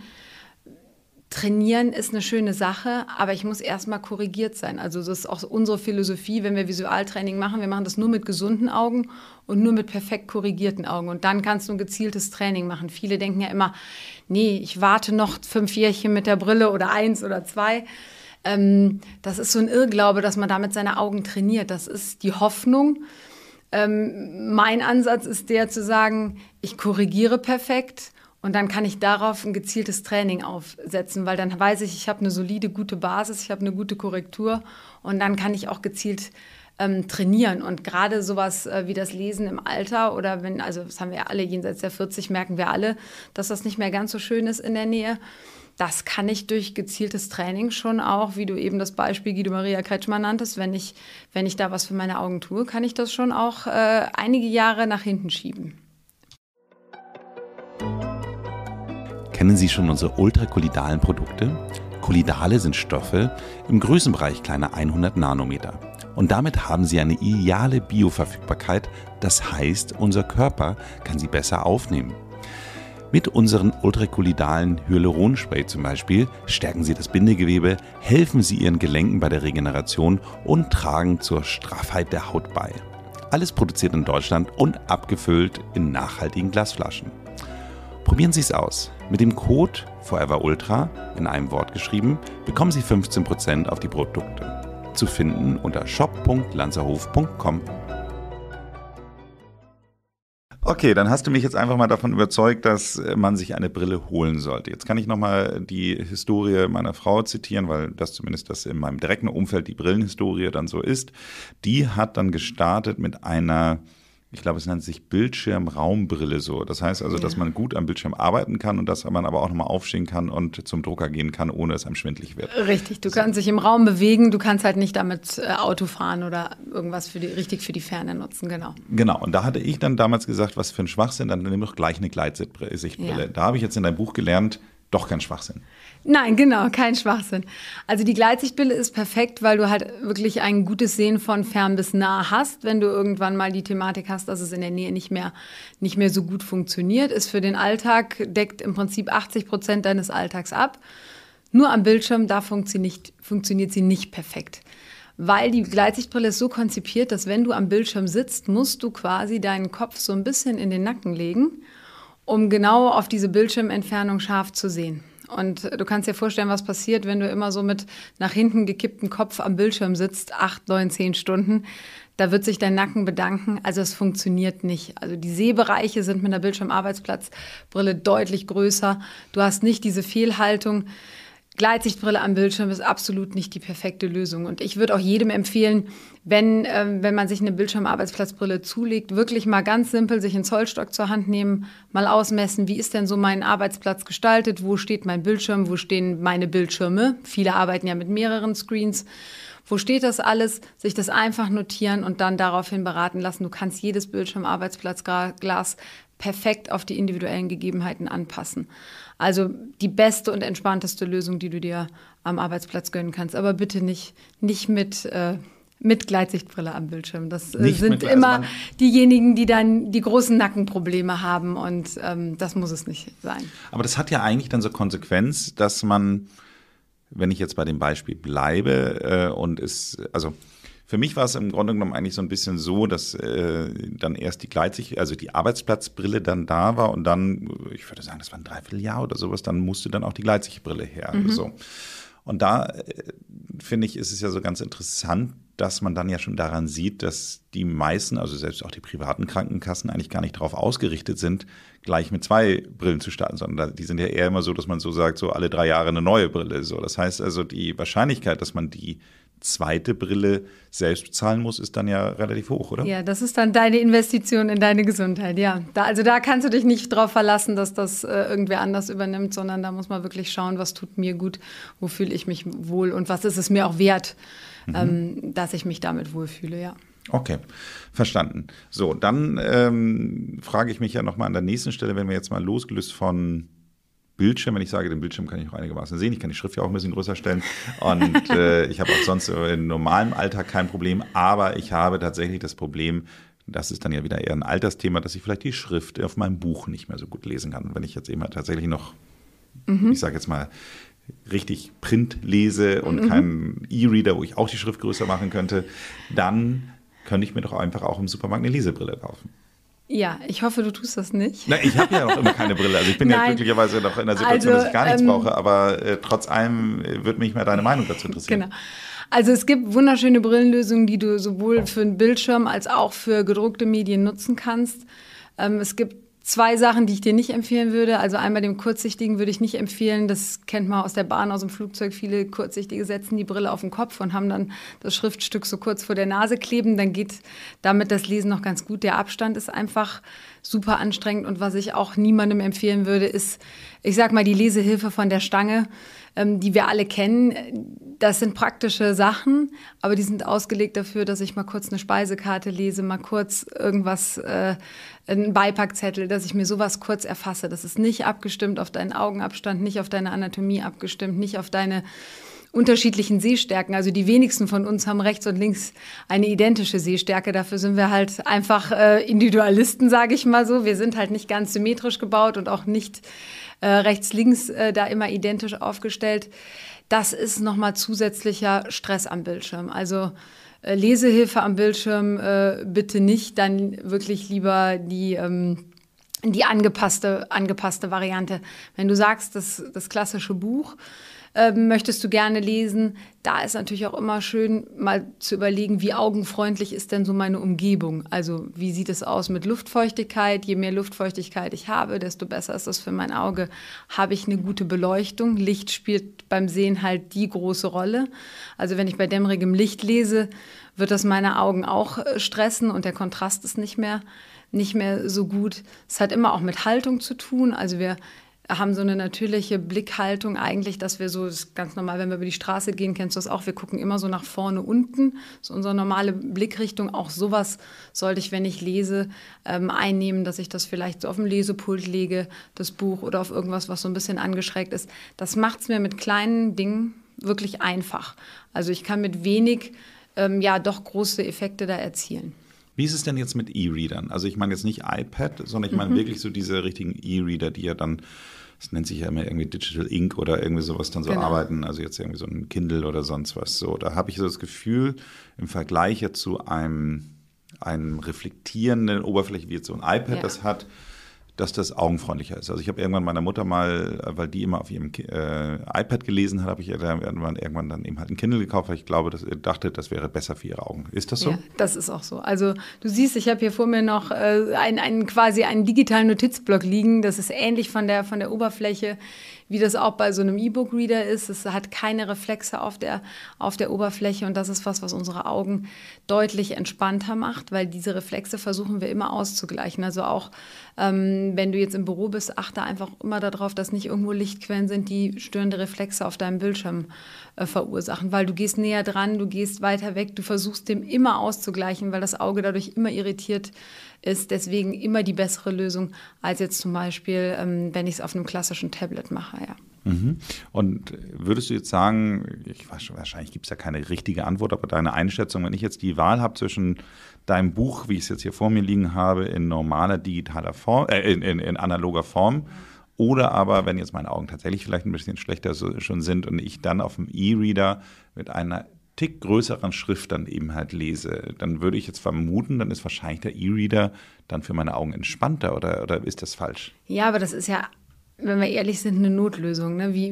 A: Trainieren ist eine schöne Sache, aber ich muss erstmal korrigiert sein. Also das ist auch unsere Philosophie, wenn wir Visualtraining machen. Wir machen das nur mit gesunden Augen und nur mit perfekt korrigierten Augen. Und dann kannst du ein gezieltes Training machen. Viele denken ja immer, nee, ich warte noch fünf Jährchen mit der Brille oder eins oder zwei. Ähm, das ist so ein Irrglaube, dass man damit seine Augen trainiert. Das ist die Hoffnung. Ähm, mein Ansatz ist der zu sagen, ich korrigiere perfekt und dann kann ich darauf ein gezieltes Training aufsetzen, weil dann weiß ich, ich habe eine solide, gute Basis, ich habe eine gute Korrektur und dann kann ich auch gezielt ähm, trainieren. Und gerade sowas äh, wie das Lesen im Alter oder wenn, also das haben wir ja alle jenseits der 40, merken wir alle, dass das nicht mehr ganz so schön ist in der Nähe. Das kann ich durch gezieltes Training schon auch, wie du eben das Beispiel Guido Maria Kretschmann nanntest, wenn ich, wenn ich da was für meine Augen tue, kann ich das schon auch äh, einige Jahre nach hinten schieben
B: kennen Sie schon unsere ultrakolidalen Produkte? Kolidale sind Stoffe im Größenbereich kleiner 100 Nanometer. Und damit haben Sie eine ideale Bioverfügbarkeit, das heißt, unser Körper kann sie besser aufnehmen. Mit unseren ultrakolidalen Hyaluronspray zum Beispiel stärken Sie das Bindegewebe, helfen Sie Ihren Gelenken bei der Regeneration und tragen zur Straffheit der Haut bei. Alles produziert in Deutschland und abgefüllt in nachhaltigen Glasflaschen. Probieren Sie es aus. Mit dem Code ForeverUltra in einem Wort geschrieben bekommen Sie 15% auf die Produkte. Zu finden unter shop.lanzerhof.com. Okay, dann hast du mich jetzt einfach mal davon überzeugt, dass äh, man sich eine Brille holen sollte. Jetzt kann ich nochmal die Historie meiner Frau zitieren, weil das zumindest das in meinem direkten Umfeld die Brillenhistorie dann so ist. Die hat dann gestartet mit einer ich glaube, es nennt sich Bildschirmraumbrille so. Das heißt also, ja. dass man gut am Bildschirm arbeiten kann und dass man aber auch nochmal aufstehen kann und zum Drucker gehen kann, ohne dass einem schwindlig wird.
A: Richtig, du so. kannst dich im Raum bewegen, du kannst halt nicht damit äh, Auto fahren oder irgendwas für die, richtig für die Ferne nutzen, genau.
B: Genau, und da hatte ich dann damals gesagt, was für ein Schwachsinn, dann nimm doch gleich eine Gleitsichtbrille. Ja. Da habe ich jetzt in deinem Buch gelernt, doch kein Schwachsinn.
A: Nein, genau, kein Schwachsinn. Also die Gleitsichtbille ist perfekt, weil du halt wirklich ein gutes Sehen von fern bis nah hast. Wenn du irgendwann mal die Thematik hast, dass es in der Nähe nicht mehr, nicht mehr so gut funktioniert, ist für den Alltag, deckt im Prinzip 80 Prozent deines Alltags ab. Nur am Bildschirm, da funkt nicht, funktioniert sie nicht perfekt. Weil die Gleitsichtbrille ist so konzipiert, dass wenn du am Bildschirm sitzt, musst du quasi deinen Kopf so ein bisschen in den Nacken legen um genau auf diese Bildschirmentfernung scharf zu sehen. Und du kannst dir vorstellen, was passiert, wenn du immer so mit nach hinten gekipptem Kopf am Bildschirm sitzt, acht, neun, zehn Stunden. Da wird sich dein Nacken bedanken. Also es funktioniert nicht. Also die Sehbereiche sind mit einer Bildschirmarbeitsplatzbrille deutlich größer. Du hast nicht diese Fehlhaltung. Gleitsichtbrille am Bildschirm ist absolut nicht die perfekte Lösung. Und ich würde auch jedem empfehlen, wenn, äh, wenn man sich eine Bildschirmarbeitsplatzbrille zulegt, wirklich mal ganz simpel sich einen Zollstock zur Hand nehmen, mal ausmessen, wie ist denn so mein Arbeitsplatz gestaltet, wo steht mein Bildschirm, wo stehen meine Bildschirme. Viele arbeiten ja mit mehreren Screens. Wo steht das alles? Sich das einfach notieren und dann daraufhin beraten lassen. Du kannst jedes Bildschirmarbeitsplatzglas perfekt auf die individuellen Gegebenheiten anpassen. Also die beste und entspannteste Lösung, die du dir am Arbeitsplatz gönnen kannst. Aber bitte nicht, nicht mit. Äh, mit Gleitsichtbrille am Bildschirm. Das äh, sind immer also diejenigen, die dann die großen Nackenprobleme haben und ähm, das muss es nicht sein.
B: Aber das hat ja eigentlich dann so Konsequenz, dass man, wenn ich jetzt bei dem Beispiel bleibe äh, und es, also für mich war es im Grunde genommen eigentlich so ein bisschen so, dass äh, dann erst die Gleitsicht, also die Arbeitsplatzbrille dann da war und dann, ich würde sagen, das war ein Dreivierteljahr oder sowas, dann musste dann auch die Gleitsichtbrille her. Mhm. So. Und da äh, finde ich, ist es ja so ganz interessant, dass man dann ja schon daran sieht, dass die meisten, also selbst auch die privaten Krankenkassen, eigentlich gar nicht darauf ausgerichtet sind, gleich mit zwei Brillen zu starten, sondern die sind ja eher immer so, dass man so sagt, so alle drei Jahre eine neue Brille. So, das heißt also, die Wahrscheinlichkeit, dass man die zweite Brille selbst bezahlen muss, ist dann ja relativ hoch, oder?
A: Ja, das ist dann deine Investition in deine Gesundheit, ja. Da, also da kannst du dich nicht drauf verlassen, dass das äh, irgendwer anders übernimmt, sondern da muss man wirklich schauen, was tut mir gut, wo fühle ich mich wohl und was ist es mir auch wert,
B: mhm. ähm,
A: dass ich mich damit wohlfühle, ja.
B: Okay, verstanden. So, dann ähm, frage ich mich ja nochmal an der nächsten Stelle, wenn wir jetzt mal losgelöst von Bildschirm, wenn ich sage, den Bildschirm kann ich noch einigermaßen sehen. Ich kann die Schrift ja auch ein bisschen größer stellen. Und <laughs> äh, ich habe auch sonst im normalen Alltag kein Problem. Aber ich habe tatsächlich das Problem, das ist dann ja wieder eher ein Altersthema, dass ich vielleicht die Schrift auf meinem Buch nicht mehr so gut lesen kann. Und wenn ich jetzt eben halt tatsächlich noch, mhm. ich sage jetzt mal, richtig Print lese und mhm. keinen E-Reader, wo ich auch die Schrift größer machen könnte, dann könnte ich mir doch einfach auch im Supermarkt eine Lesebrille kaufen.
A: Ja, ich hoffe, du tust das nicht. Na,
B: ich habe ja noch immer keine Brille. Also ich bin ja <laughs> glücklicherweise noch in der Situation, also, dass ich gar nichts also, ähm, brauche, aber äh, trotz allem äh, würde mich mehr deine Meinung dazu interessieren.
A: Genau. Also es gibt wunderschöne Brillenlösungen, die du sowohl für einen Bildschirm als auch für gedruckte Medien nutzen kannst. Ähm, es gibt Zwei Sachen, die ich dir nicht empfehlen würde. Also einmal dem Kurzsichtigen würde ich nicht empfehlen. Das kennt man aus der Bahn, aus dem Flugzeug. Viele Kurzsichtige setzen die Brille auf den Kopf und haben dann das Schriftstück so kurz vor der Nase kleben. Dann geht damit das Lesen noch ganz gut. Der Abstand ist einfach super anstrengend. Und was ich auch niemandem empfehlen würde, ist, ich sag mal, die Lesehilfe von der Stange, ähm, die wir alle kennen. Das sind praktische Sachen, aber die sind ausgelegt dafür, dass ich mal kurz eine Speisekarte lese, mal kurz irgendwas äh, einen Beipackzettel, dass ich mir sowas kurz erfasse. Das ist nicht abgestimmt auf deinen Augenabstand, nicht auf deine Anatomie abgestimmt, nicht auf deine unterschiedlichen Sehstärken. Also die wenigsten von uns haben rechts und links eine identische Sehstärke. Dafür sind wir halt einfach äh, Individualisten, sage ich mal so. Wir sind halt nicht ganz symmetrisch gebaut und auch nicht äh, rechts, links äh, da immer identisch aufgestellt. Das ist nochmal zusätzlicher Stress am Bildschirm. Also äh, Lesehilfe am Bildschirm äh, bitte nicht, dann wirklich lieber die, ähm, die angepasste, angepasste Variante. Wenn du sagst, das, das klassische Buch, ähm, möchtest du gerne lesen? Da ist natürlich auch immer schön, mal zu überlegen, wie augenfreundlich ist denn so meine Umgebung? Also wie sieht es aus mit Luftfeuchtigkeit? Je mehr Luftfeuchtigkeit ich habe, desto besser ist das für mein Auge. Habe ich eine gute Beleuchtung? Licht spielt beim Sehen halt die große Rolle. Also wenn ich bei dämmerigem Licht lese, wird das meine Augen auch äh, stressen und der Kontrast ist nicht mehr nicht mehr so gut. Es hat immer auch mit Haltung zu tun. Also wir haben so eine natürliche Blickhaltung eigentlich, dass wir so, das ist ganz normal, wenn wir über die Straße gehen, kennst du das auch, wir gucken immer so nach vorne, unten. Das ist unsere normale Blickrichtung. Auch sowas sollte ich, wenn ich lese, ähm, einnehmen, dass ich das vielleicht so auf dem Lesepult lege, das Buch oder auf irgendwas, was so ein bisschen angeschrägt ist. Das macht es mir mit kleinen Dingen wirklich einfach. Also ich kann mit wenig ähm, ja doch große Effekte da erzielen.
B: Wie ist es denn jetzt mit E-Readern? Also ich meine jetzt nicht iPad, sondern ich meine mhm. wirklich so diese richtigen E-Reader, die ja dann das nennt sich ja immer irgendwie Digital Ink oder irgendwie sowas dann so genau. arbeiten, also jetzt irgendwie so ein Kindle oder sonst was. So, da habe ich so das Gefühl, im Vergleich zu einem, einem reflektierenden Oberfläche, wie jetzt so ein iPad ja. das hat, dass das augenfreundlicher ist. Also ich habe irgendwann meiner Mutter mal, äh, weil die immer auf ihrem äh, iPad gelesen hat, habe ich irgendwann, irgendwann dann eben halt ein Kindle gekauft, weil ich glaube, dass, ihr dachte, das wäre besser für ihre Augen. Ist das so? Ja,
A: das ist auch so. Also du siehst, ich habe hier vor mir noch äh, einen, einen, quasi einen digitalen Notizblock liegen. Das ist ähnlich von der, von der Oberfläche wie das auch bei so einem E-Book-Reader ist. Es hat keine Reflexe auf der, auf der Oberfläche und das ist was, was unsere Augen deutlich entspannter macht, weil diese Reflexe versuchen wir immer auszugleichen. Also auch ähm, wenn du jetzt im Büro bist, achte einfach immer darauf, dass nicht irgendwo Lichtquellen sind, die störende Reflexe auf deinem Bildschirm äh, verursachen, weil du gehst näher dran, du gehst weiter weg, du versuchst dem immer auszugleichen, weil das Auge dadurch immer irritiert wird ist deswegen immer die bessere Lösung, als jetzt zum Beispiel, ähm, wenn ich es auf einem klassischen Tablet mache, ja.
B: Mhm. Und würdest du jetzt sagen, ich, wahrscheinlich gibt es ja keine richtige Antwort, aber deine Einschätzung, wenn ich jetzt die Wahl habe zwischen deinem Buch, wie ich es jetzt hier vor mir liegen habe, in normaler digitaler Form, äh, in, in, in, analoger Form, oder aber, wenn jetzt meine Augen tatsächlich vielleicht ein bisschen schlechter so, schon sind und ich dann auf dem E-Reader mit einer Tick größeren Schrift dann eben halt lese, dann würde ich jetzt vermuten, dann ist wahrscheinlich der E-Reader dann für meine Augen entspannter oder, oder ist das falsch?
A: Ja, aber das ist ja wenn wir ehrlich sind, eine Notlösung. Ne? Wie,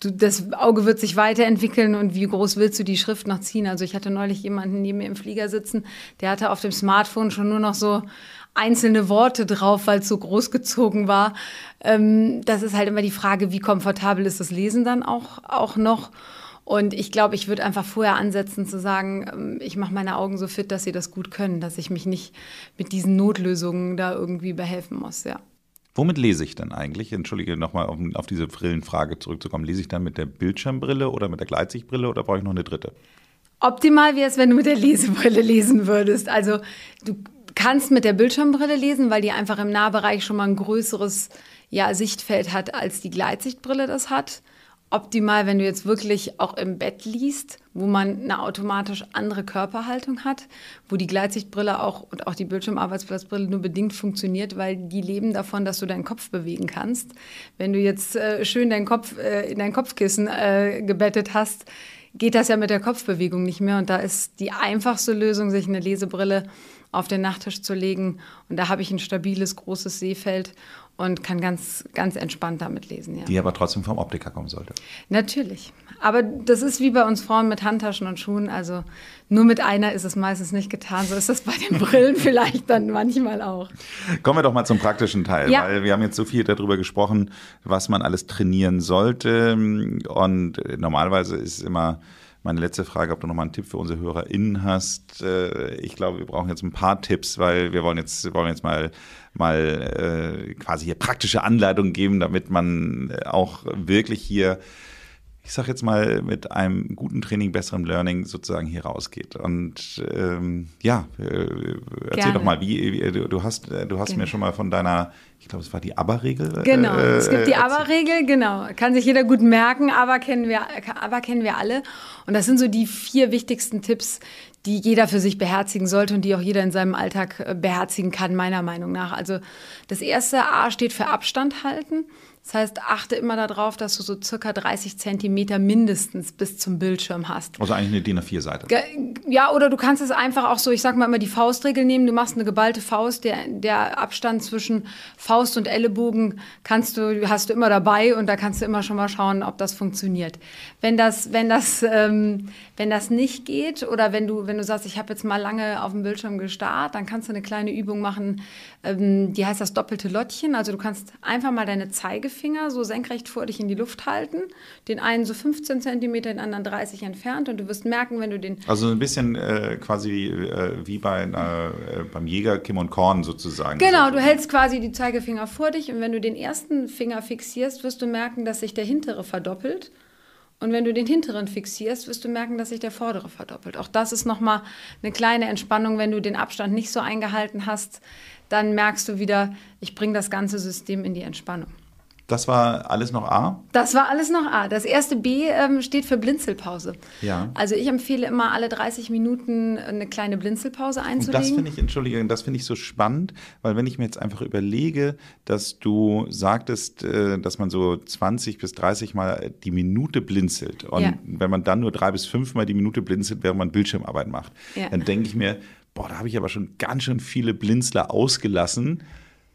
A: du, das Auge wird sich weiterentwickeln und wie groß willst du die Schrift noch ziehen? Also ich hatte neulich jemanden neben mir im Flieger sitzen, der hatte auf dem Smartphone schon nur noch so einzelne Worte drauf, weil es so groß gezogen war. Ähm, das ist halt immer die Frage, wie komfortabel ist das Lesen dann auch, auch noch? Und ich glaube, ich würde einfach vorher ansetzen zu sagen, ähm, ich mache meine Augen so fit, dass sie das gut können, dass ich mich nicht mit diesen Notlösungen da irgendwie behelfen muss, ja.
B: Womit lese ich dann eigentlich? Entschuldige nochmal, um auf diese Brillenfrage zurückzukommen. Lese ich dann mit der Bildschirmbrille oder mit der Gleitsichtbrille oder brauche ich noch eine dritte?
A: Optimal wäre es, wenn du mit der Lesebrille lesen würdest. Also du kannst mit der Bildschirmbrille lesen, weil die einfach im Nahbereich schon mal ein größeres ja, Sichtfeld hat, als die Gleitsichtbrille das hat optimal, wenn du jetzt wirklich auch im Bett liest, wo man eine automatisch andere Körperhaltung hat, wo die Gleitsichtbrille auch und auch die Bildschirmarbeitsplatzbrille nur bedingt funktioniert, weil die leben davon, dass du deinen Kopf bewegen kannst. Wenn du jetzt äh, schön deinen Kopf äh, in dein Kopfkissen äh, gebettet hast, geht das ja mit der Kopfbewegung nicht mehr und da ist die einfachste Lösung, sich eine Lesebrille auf den Nachttisch zu legen und da habe ich ein stabiles großes Seefeld und kann ganz, ganz entspannt damit lesen. Ja. Die aber
B: trotzdem vom Optiker kommen sollte.
A: Natürlich. Aber das ist wie bei uns Frauen mit Handtaschen und Schuhen. Also nur mit einer ist es meistens nicht getan. So ist das bei den Brillen <laughs> vielleicht dann manchmal auch.
B: Kommen wir doch mal zum praktischen Teil, ja. weil wir haben jetzt so viel darüber gesprochen, was man alles trainieren sollte. Und normalerweise ist immer meine letzte Frage, ob du noch mal einen Tipp für unsere HörerInnen hast. Äh, ich glaube, wir brauchen jetzt ein paar Tipps, weil wir wollen jetzt, wollen jetzt mal mal äh, quasi hier praktische Anleitungen geben, damit man äh, auch wirklich hier ich sag jetzt mal, mit einem guten Training, besserem Learning sozusagen hier rausgeht. Und ähm, ja, äh, erzähl Gerne. doch mal, wie, wie, du hast, äh, du hast mir schon mal von deiner, ich glaube, es war die Aber-Regel. Äh, genau, es gibt die
A: Aber-Regel, genau. Kann sich jeder gut merken, aber kennen, wir, aber kennen wir alle. Und das sind so die vier wichtigsten Tipps, die jeder für sich beherzigen sollte und die auch jeder in seinem Alltag äh, beherzigen kann, meiner Meinung nach. Also das erste A steht für Abstand halten. Das heißt, achte immer darauf, dass du so circa 30 Zentimeter mindestens bis zum Bildschirm hast.
B: Also eigentlich eine DIN A4-Seite.
A: Ja, oder du kannst es einfach auch so, ich sag mal immer die Faustregel nehmen. Du machst eine geballte Faust, der, der Abstand zwischen Faust und Ellenbogen kannst du, hast du immer dabei und da kannst du immer schon mal schauen, ob das funktioniert. Wenn das, wenn das, ähm, wenn das nicht geht oder wenn du, wenn du sagst, ich habe jetzt mal lange auf dem Bildschirm gestarrt, dann kannst du eine kleine Übung machen, ähm, die heißt das doppelte Lottchen. Also du kannst einfach mal deine Zeigefinger Ringfinger so senkrecht vor dich in die Luft halten, den einen so 15 cm, den anderen 30 entfernt und du wirst merken, wenn du den...
B: Also ein bisschen äh, quasi äh, wie bei, äh, beim Jäger Kim und Korn sozusagen. Genau, du hältst
A: quasi die Zeigefinger vor dich und wenn du den ersten Finger fixierst, wirst du merken, dass sich der hintere verdoppelt. Und wenn du den hinteren fixierst, wirst du merken, dass sich der vordere verdoppelt. Auch das ist nochmal eine kleine Entspannung, wenn du den Abstand nicht so eingehalten hast. Dann merkst du wieder, ich bringe das ganze System in die Entspannung.
B: Das war alles noch A?
A: Das war alles noch A. Das erste B ähm, steht für Blinzelpause. Ja. Also ich empfehle immer alle 30 Minuten eine kleine Blinzelpause einzulegen. Und das finde ich,
B: Entschuldigung, das finde ich so spannend, weil wenn ich mir jetzt einfach überlege, dass du sagtest, äh, dass man so 20 bis 30 Mal die Minute blinzelt. Und ja. wenn man dann nur drei bis fünf Mal die Minute blinzelt, während man Bildschirmarbeit macht, ja. dann denke ich mir, boah, da habe ich aber schon ganz schön viele Blinzler ausgelassen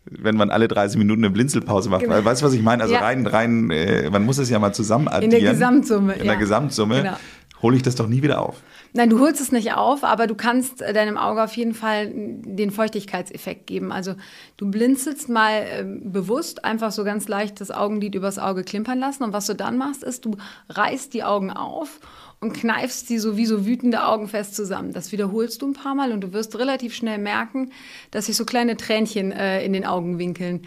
B: wenn man alle 30 Minuten eine Blinzelpause macht. Genau. Weißt du, was ich meine? Also ja. rein, rein, äh, man muss es ja mal zusammen addieren. In der Gesamtsumme. In ja. der Gesamtsumme genau. hole ich das doch nie wieder auf.
A: Nein, du holst es nicht auf, aber du kannst äh, deinem Auge auf jeden Fall den Feuchtigkeitseffekt geben. Also du blinzelst mal äh, bewusst einfach so ganz leicht das Augenlid übers Auge klimpern lassen und was du dann machst, ist, du reißt die Augen auf und kneifst die so wie so wütende Augen fest zusammen. Das wiederholst du ein paar Mal und du wirst relativ schnell merken, dass sich so kleine Tränchen äh, in den Augenwinkeln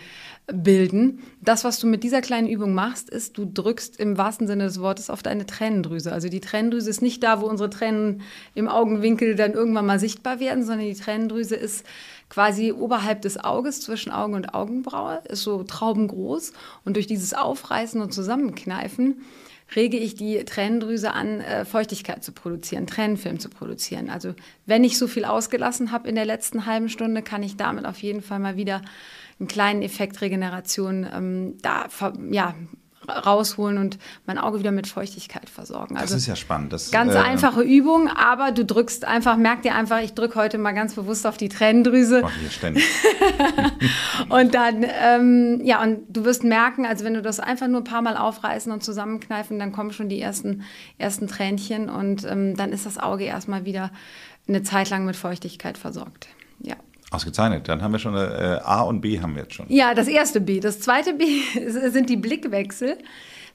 A: bilden. Das, was du mit dieser kleinen Übung machst, ist, du drückst im wahrsten Sinne des Wortes auf deine Tränendrüse. Also die Tränendrüse ist nicht da, wo unsere Tränen im Augenwinkel dann irgendwann mal sichtbar werden, sondern die Tränendrüse ist quasi oberhalb des Auges zwischen Augen und Augenbraue, ist so traubengroß und durch dieses Aufreißen und Zusammenkneifen rege ich die Tränendrüse an, äh, Feuchtigkeit zu produzieren, Tränenfilm zu produzieren. Also wenn ich so viel ausgelassen habe in der letzten halben Stunde, kann ich damit auf jeden Fall mal wieder einen kleinen Effekt Regeneration ähm, da ja, rausholen und mein Auge wieder mit Feuchtigkeit versorgen. Also das ist ja spannend. Das, ganz äh, einfache Übung, aber du drückst einfach, merk dir einfach, ich drücke heute mal ganz bewusst auf die Tränendrüse. Mach ich ständig. <laughs> und dann, ähm, ja, und du wirst merken, also wenn du das einfach nur ein paar Mal aufreißen und zusammenkneifen, dann kommen schon die ersten, ersten Tränchen und ähm, dann ist das Auge erstmal wieder eine Zeit lang mit Feuchtigkeit versorgt.
B: Ja. Ausgezeichnet, dann haben wir schon äh, A und B haben wir jetzt schon. Ja,
A: das erste B. Das zweite B <laughs> sind die Blickwechsel.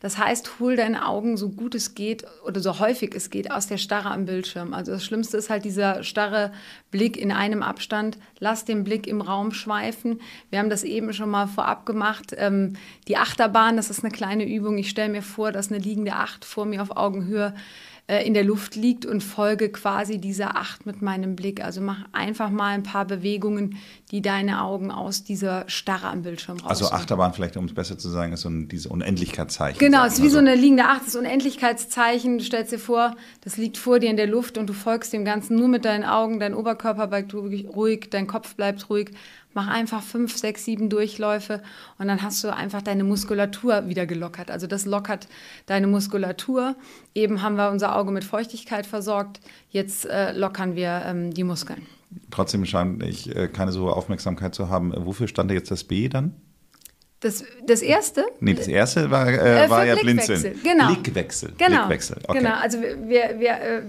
A: Das heißt, hol deine Augen so gut es geht oder so häufig es geht aus der Starre am Bildschirm. Also das Schlimmste ist halt dieser starre Blick in einem Abstand. Lass den Blick im Raum schweifen. Wir haben das eben schon mal vorab gemacht. Ähm, die Achterbahn, das ist eine kleine Übung. Ich stelle mir vor, dass eine liegende Acht vor mir auf Augenhöhe äh, in der Luft liegt und folge quasi dieser Acht mit meinem Blick. Also mach einfach mal ein paar Bewegungen, die deine Augen aus dieser Starre am Bildschirm rausholen. Also
B: Achterbahn vielleicht, um es besser zu sagen, ist so ein, diese Unendlichkeitszeichen. Genau, es ist wie also. so eine
A: liegende Acht, das Unendlichkeitszeichen. Du stellst dir vor, das liegt vor dir in der Luft und du folgst dem Ganzen nur mit deinen Augen, dein Oberkörper bleibt ruhig, dein Kopf bleibt ruhig. Mach einfach fünf, sechs, sieben Durchläufe und dann hast du einfach deine Muskulatur wieder gelockert. Also das lockert deine Muskulatur. Eben haben wir unser Auge mit Feuchtigkeit versorgt. Jetzt äh, lockern wir ähm, die Muskeln.
B: Trotzdem scheint ich äh, keine so Aufmerksamkeit zu haben. Äh, wofür stand da jetzt das B dann?
A: Das, das erste? Nee, das
B: erste war, äh, äh, war ja Blinzeln. Genau. Blickwechsel. Genau. Blickwechsel. Okay. Genau.
A: Also wir, wir,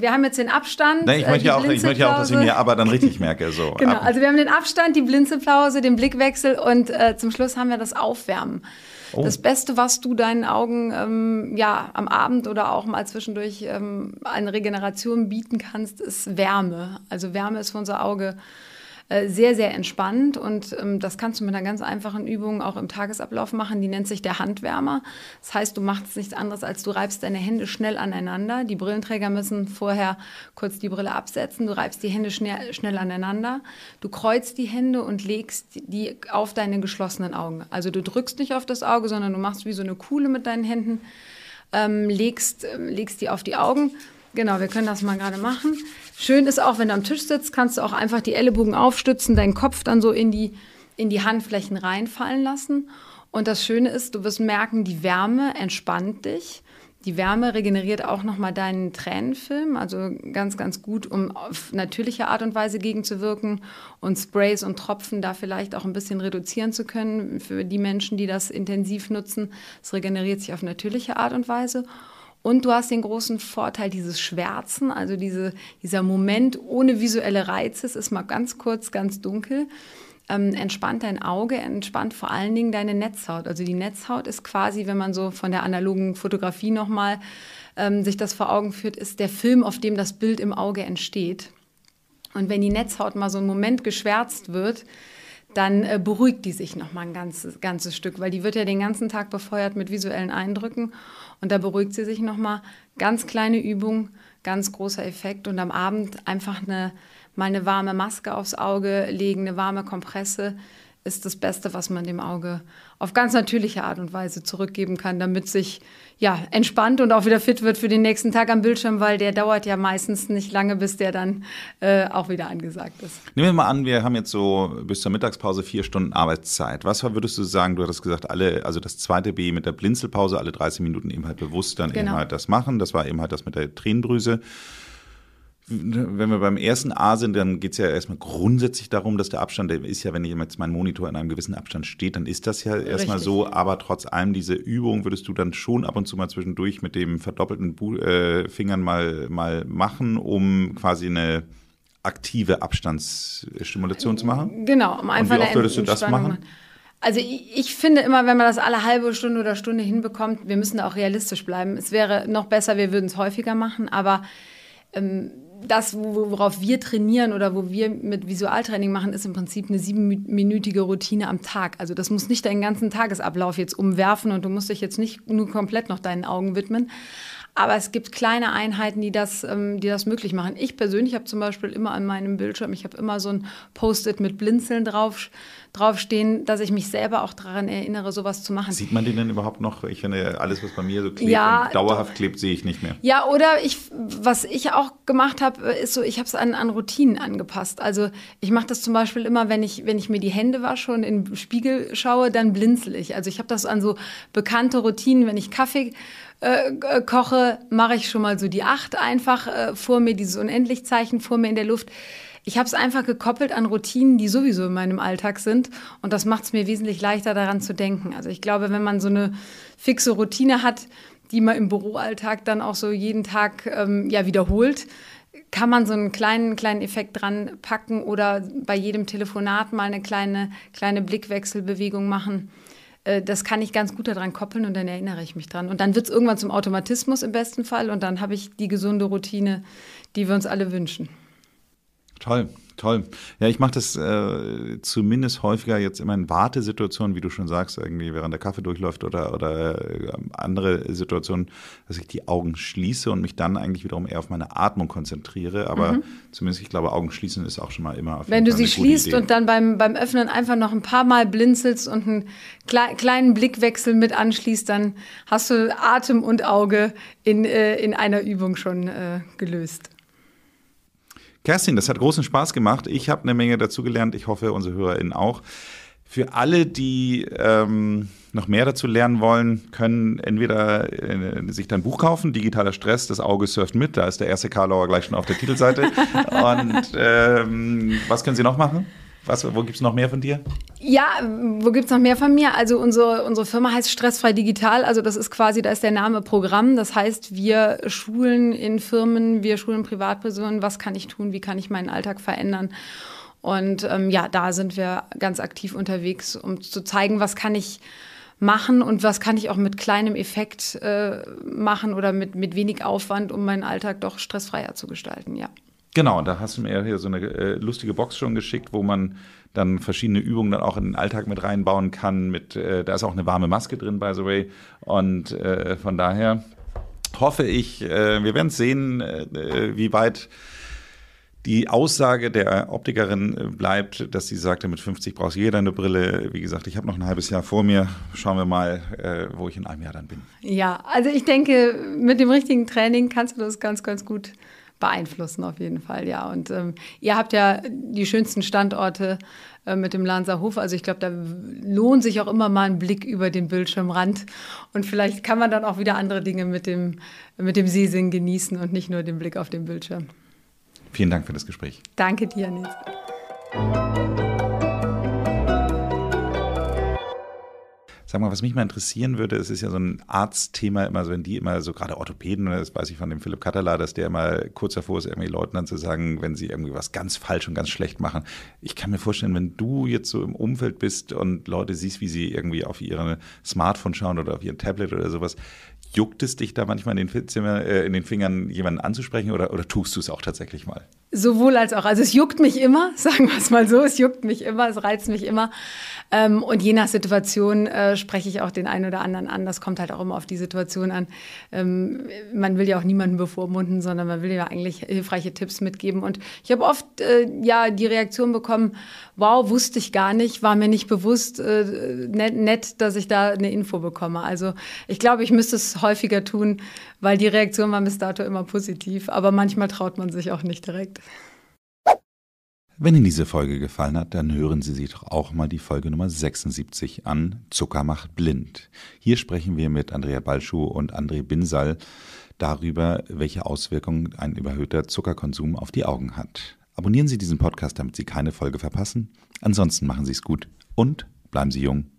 A: wir äh, haben jetzt den Abstand. Nee, äh, ich möchte ja auch, ich möchte auch, dass ich mir
B: aber dann richtig merke. So. <laughs> genau. Ab.
A: Also wir haben den Abstand, die Blinzelpause, den Blickwechsel und äh, zum Schluss haben wir das Aufwärmen. Oh. Das Beste, was du deinen Augen ähm, ja am Abend oder auch mal zwischendurch ähm, eine Regeneration bieten kannst, ist Wärme. Also Wärme ist für unser Auge äh, sehr, sehr entspannt. Und ähm, das kannst du mit einer ganz einfachen Übung auch im Tagesablauf machen. Die nennt sich der Handwärmer. Das heißt, du machst nichts anderes, als du reibst deine Hände schnell aneinander. Die Brillenträger müssen vorher kurz die Brille absetzen. Du reibst die Hände schnell, schnell aneinander. Du kreuzt die Hände und legst die auf deine geschlossenen Augen. Also du drückst nicht auf das Auge, sondern du machst wie so eine Kuhle mit deinen Händen, ähm, legst, ähm, legst die auf die Augen. Genau, wir können das mal gerade machen. Schön ist auch, wenn du am Tisch sitzt, kannst du auch einfach die Ellenbogen aufstützen, deinen Kopf dann so in die, in die Handflächen reinfallen lassen. Und das Schöne ist, du wirst merken, die Wärme entspannt dich. Die Wärme regeneriert auch nochmal deinen Tränenfilm, also ganz, ganz gut, um auf natürliche Art und Weise gegenzuwirken und Sprays und Tropfen da vielleicht auch ein bisschen reduzieren zu können für die Menschen, die das intensiv nutzen. Es regeneriert sich auf natürliche Art und Weise. Und du hast den großen Vorteil dieses Schwärzen, also diese, dieser Moment ohne visuelle Reize. Es ist mal ganz kurz, ganz dunkel. Ähm, entspannt dein Auge, entspannt vor allen Dingen deine Netzhaut. Also die Netzhaut ist quasi, wenn man so von der analogen Fotografie nochmal ähm, sich das vor Augen führt, ist der Film, auf dem das Bild im Auge entsteht. Und wenn die Netzhaut mal so einen Moment geschwärzt wird, dann äh, beruhigt die sich nochmal ein ganzes, ganzes Stück, weil die wird ja den ganzen Tag befeuert mit visuellen Eindrücken. Und da beruhigt sie sich nochmal. Ganz kleine Übung, ganz großer Effekt. Und am Abend einfach eine, mal eine warme Maske aufs Auge legen, eine warme Kompresse ist das Beste, was man dem Auge auf ganz natürliche Art und Weise zurückgeben kann, damit sich ja entspannt und auch wieder fit wird für den nächsten Tag am Bildschirm, weil der dauert ja meistens nicht lange, bis der dann äh, auch wieder angesagt ist.
B: Nehmen wir mal an, wir haben jetzt so bis zur Mittagspause vier Stunden Arbeitszeit. Was würdest du sagen? Du hattest gesagt, alle, also das zweite B mit der Blinzelpause, alle 30 Minuten eben halt bewusst dann genau. eben halt das machen. Das war eben halt das mit der Tränendrüse. Ne, wenn wir beim ersten A sind, dann geht es ja erstmal grundsätzlich darum, dass der Abstand der ist ja, wenn jetzt mein Monitor in einem gewissen Abstand steht, dann ist das ja erstmal so. Aber trotz allem, diese Übung würdest du dann schon ab und zu mal zwischendurch mit dem verdoppelten Bu äh, Fingern mal, mal machen, um quasi eine aktive Abstandsstimulation zu machen? Genau, um einfach Und wie oft würdest du das machen? machen?
A: Also ich, ich, finde immer, wenn man das alle halbe Stunde oder Stunde hinbekommt, wir müssen da auch realistisch bleiben. Es wäre noch besser, wir würden es häufiger machen, aber ähm, das, worauf wir trainieren oder wo wir mit Visualtraining machen, ist im Prinzip eine siebenminütige Routine am Tag. Also das muss nicht deinen ganzen Tagesablauf jetzt umwerfen und du musst dich jetzt nicht nur komplett noch deinen Augen widmen. Aber es gibt kleine Einheiten, die das, ähm, die das möglich machen. Ich persönlich habe zum Beispiel immer an meinem Bildschirm, ich habe immer so ein Post-it mit Blinzeln drauf, draufstehen, dass ich mich selber auch daran erinnere, sowas zu machen. Sieht
B: man den denn überhaupt noch? Ich finde, alles, was bei mir so klebt ja, und dauerhaft klebt, sehe ich nicht mehr.
A: Ja, oder ich, was ich auch gemacht habe, ist so, ich habe es an, an Routinen angepasst. Also ich mache das zum Beispiel immer, wenn ich, wenn ich mir die Hände wasche und in den Spiegel schaue, dann blinzel ich. Also ich habe das an so bekannte Routinen, wenn ich Kaffee äh, äh, koche, mache ich schon mal so die acht einfach äh, vor mir, dieses Unendlichzeichen vor mir in der Luft. Ich habe es einfach gekoppelt an Routinen, die sowieso in meinem Alltag sind. Und das macht es mir wesentlich leichter daran zu denken. Also ich glaube, wenn man so eine fixe Routine hat, die man im Büroalltag dann auch so jeden Tag ähm, ja, wiederholt, kann man so einen kleinen, kleinen Effekt dran packen oder bei jedem Telefonat mal eine kleine, kleine Blickwechselbewegung machen. Äh, das kann ich ganz gut daran koppeln und dann erinnere ich mich dran. Und dann wird es irgendwann zum Automatismus im besten Fall und dann habe ich die gesunde Routine, die wir uns alle wünschen.
B: Toll. Toll. Ja, ich mache das äh, zumindest häufiger jetzt immer in Wartesituationen, wie du schon sagst, irgendwie während der Kaffee durchläuft oder, oder äh, andere Situationen, dass ich die Augen schließe und mich dann eigentlich wiederum eher auf meine Atmung konzentriere. Aber mhm. zumindest, ich glaube, Augen schließen ist auch schon mal immer. Auf jeden Wenn du sie schließt Idee. und
A: dann beim, beim Öffnen einfach noch ein paar Mal blinzelst und einen kle kleinen Blickwechsel mit anschließt, dann hast du Atem und Auge in, äh, in einer Übung schon äh, gelöst.
B: Kerstin, das hat großen Spaß gemacht. Ich habe eine Menge dazugelernt. Ich hoffe, unsere HörerInnen auch. Für alle, die ähm, noch mehr dazu lernen wollen, können entweder äh, sich dein Buch kaufen, Digitaler Stress, das Auge surft mit, da ist der erste Karlauer gleich schon auf der Titelseite. <laughs> Und ähm, was können sie noch machen? Was, wo gibt es noch mehr von dir?
A: Ja, wo gibt's noch mehr von mir? Also unsere, unsere Firma heißt Stressfrei Digital. Also das ist quasi, da ist der Name Programm. Das heißt, wir schulen in Firmen, wir schulen Privatpersonen, was kann ich tun, wie kann ich meinen Alltag verändern. Und ähm, ja, da sind wir ganz aktiv unterwegs, um zu zeigen, was kann ich machen und was kann ich auch mit kleinem Effekt äh, machen oder mit, mit wenig Aufwand, um meinen Alltag doch stressfreier zu gestalten,
B: ja. Genau, da hast du mir ja hier so eine äh, lustige Box schon geschickt, wo man dann verschiedene Übungen dann auch in den Alltag mit reinbauen kann. Mit, äh, da ist auch eine warme Maske drin, by the way. Und äh, von daher hoffe ich, äh, wir werden sehen, äh, äh wie weit die Aussage der Optikerin äh, bleibt, dass sie sagte, mit 50 brauchst jeder eh eine Brille. Wie gesagt, ich habe noch ein halbes Jahr vor mir. Schauen wir mal, äh, wo ich in einem Jahr dann bin.
A: Ja, also ich denke, mit dem richtigen Training kannst du das ganz, ganz gut beeinflussen auf jeden Fall, ja. Und ähm, ihr habt ja die schönsten Standorte äh, mit dem Lanser Hof. Also ich glaube, da lohnt sich auch immer mal ein Blick über den Bildschirmrand. Und vielleicht kann man dann auch wieder andere Dinge mit dem, mit dem Seesinn genießen und nicht nur den Blick auf den Bildschirm.
B: Vielen Dank für das Gespräch.
A: Danke dir, Nils.
B: Sag mal, was mich mal interessieren würde, es ist ja so ein Arztthema immer, also wenn die immer so gerade Orthopäden, das weiß ich von dem Philipp Katterla, dass der immer kurz davor ist, irgendwie Leuten dann zu sagen, wenn sie irgendwie was ganz falsch und ganz schlecht machen. Ich kann mir vorstellen, wenn du jetzt so im Umfeld bist und Leute siehst, wie sie irgendwie auf ihre Smartphone schauen oder auf ihren Tablet oder sowas, Juckt es dich da manchmal in den, Zimmer, äh, in den Fingern, jemanden anzusprechen oder, oder tust du es auch tatsächlich mal?
A: Sowohl als auch. Also es juckt mich immer, <laughs> sagen wir es mal so, es juckt mich immer, es reizt mich immer. Ähm, und je nach Situation äh, spreche ich auch den einen oder anderen an. Das kommt halt auch immer auf die Situation an. Ähm, man will ja auch niemanden bevormunden, sondern man will ja eigentlich hilfreiche Tipps mitgeben. Und ich habe oft äh, ja die Reaktion bekommen, wow, wusste ich gar nicht, war mir nicht bewusst, äh, nett, nett, dass ich da eine Info bekomme. Also ich glaube, ich müsste es häufiger tun, weil die Reaktion war bis dato immer positiv, aber manchmal traut man sich auch nicht direkt.
B: Wenn Ihnen diese Folge gefallen hat, dann hören Sie sich doch auch mal die Folge Nummer 76 an, Zucker macht blind. Hier sprechen wir mit Andrea Balschuh und André Binsal darüber, welche Auswirkungen ein überhöhter Zuckerkonsum auf die Augen hat. Abonnieren Sie diesen Podcast, damit Sie keine Folge verpassen. Ansonsten machen Sie es gut und bleiben Sie jung.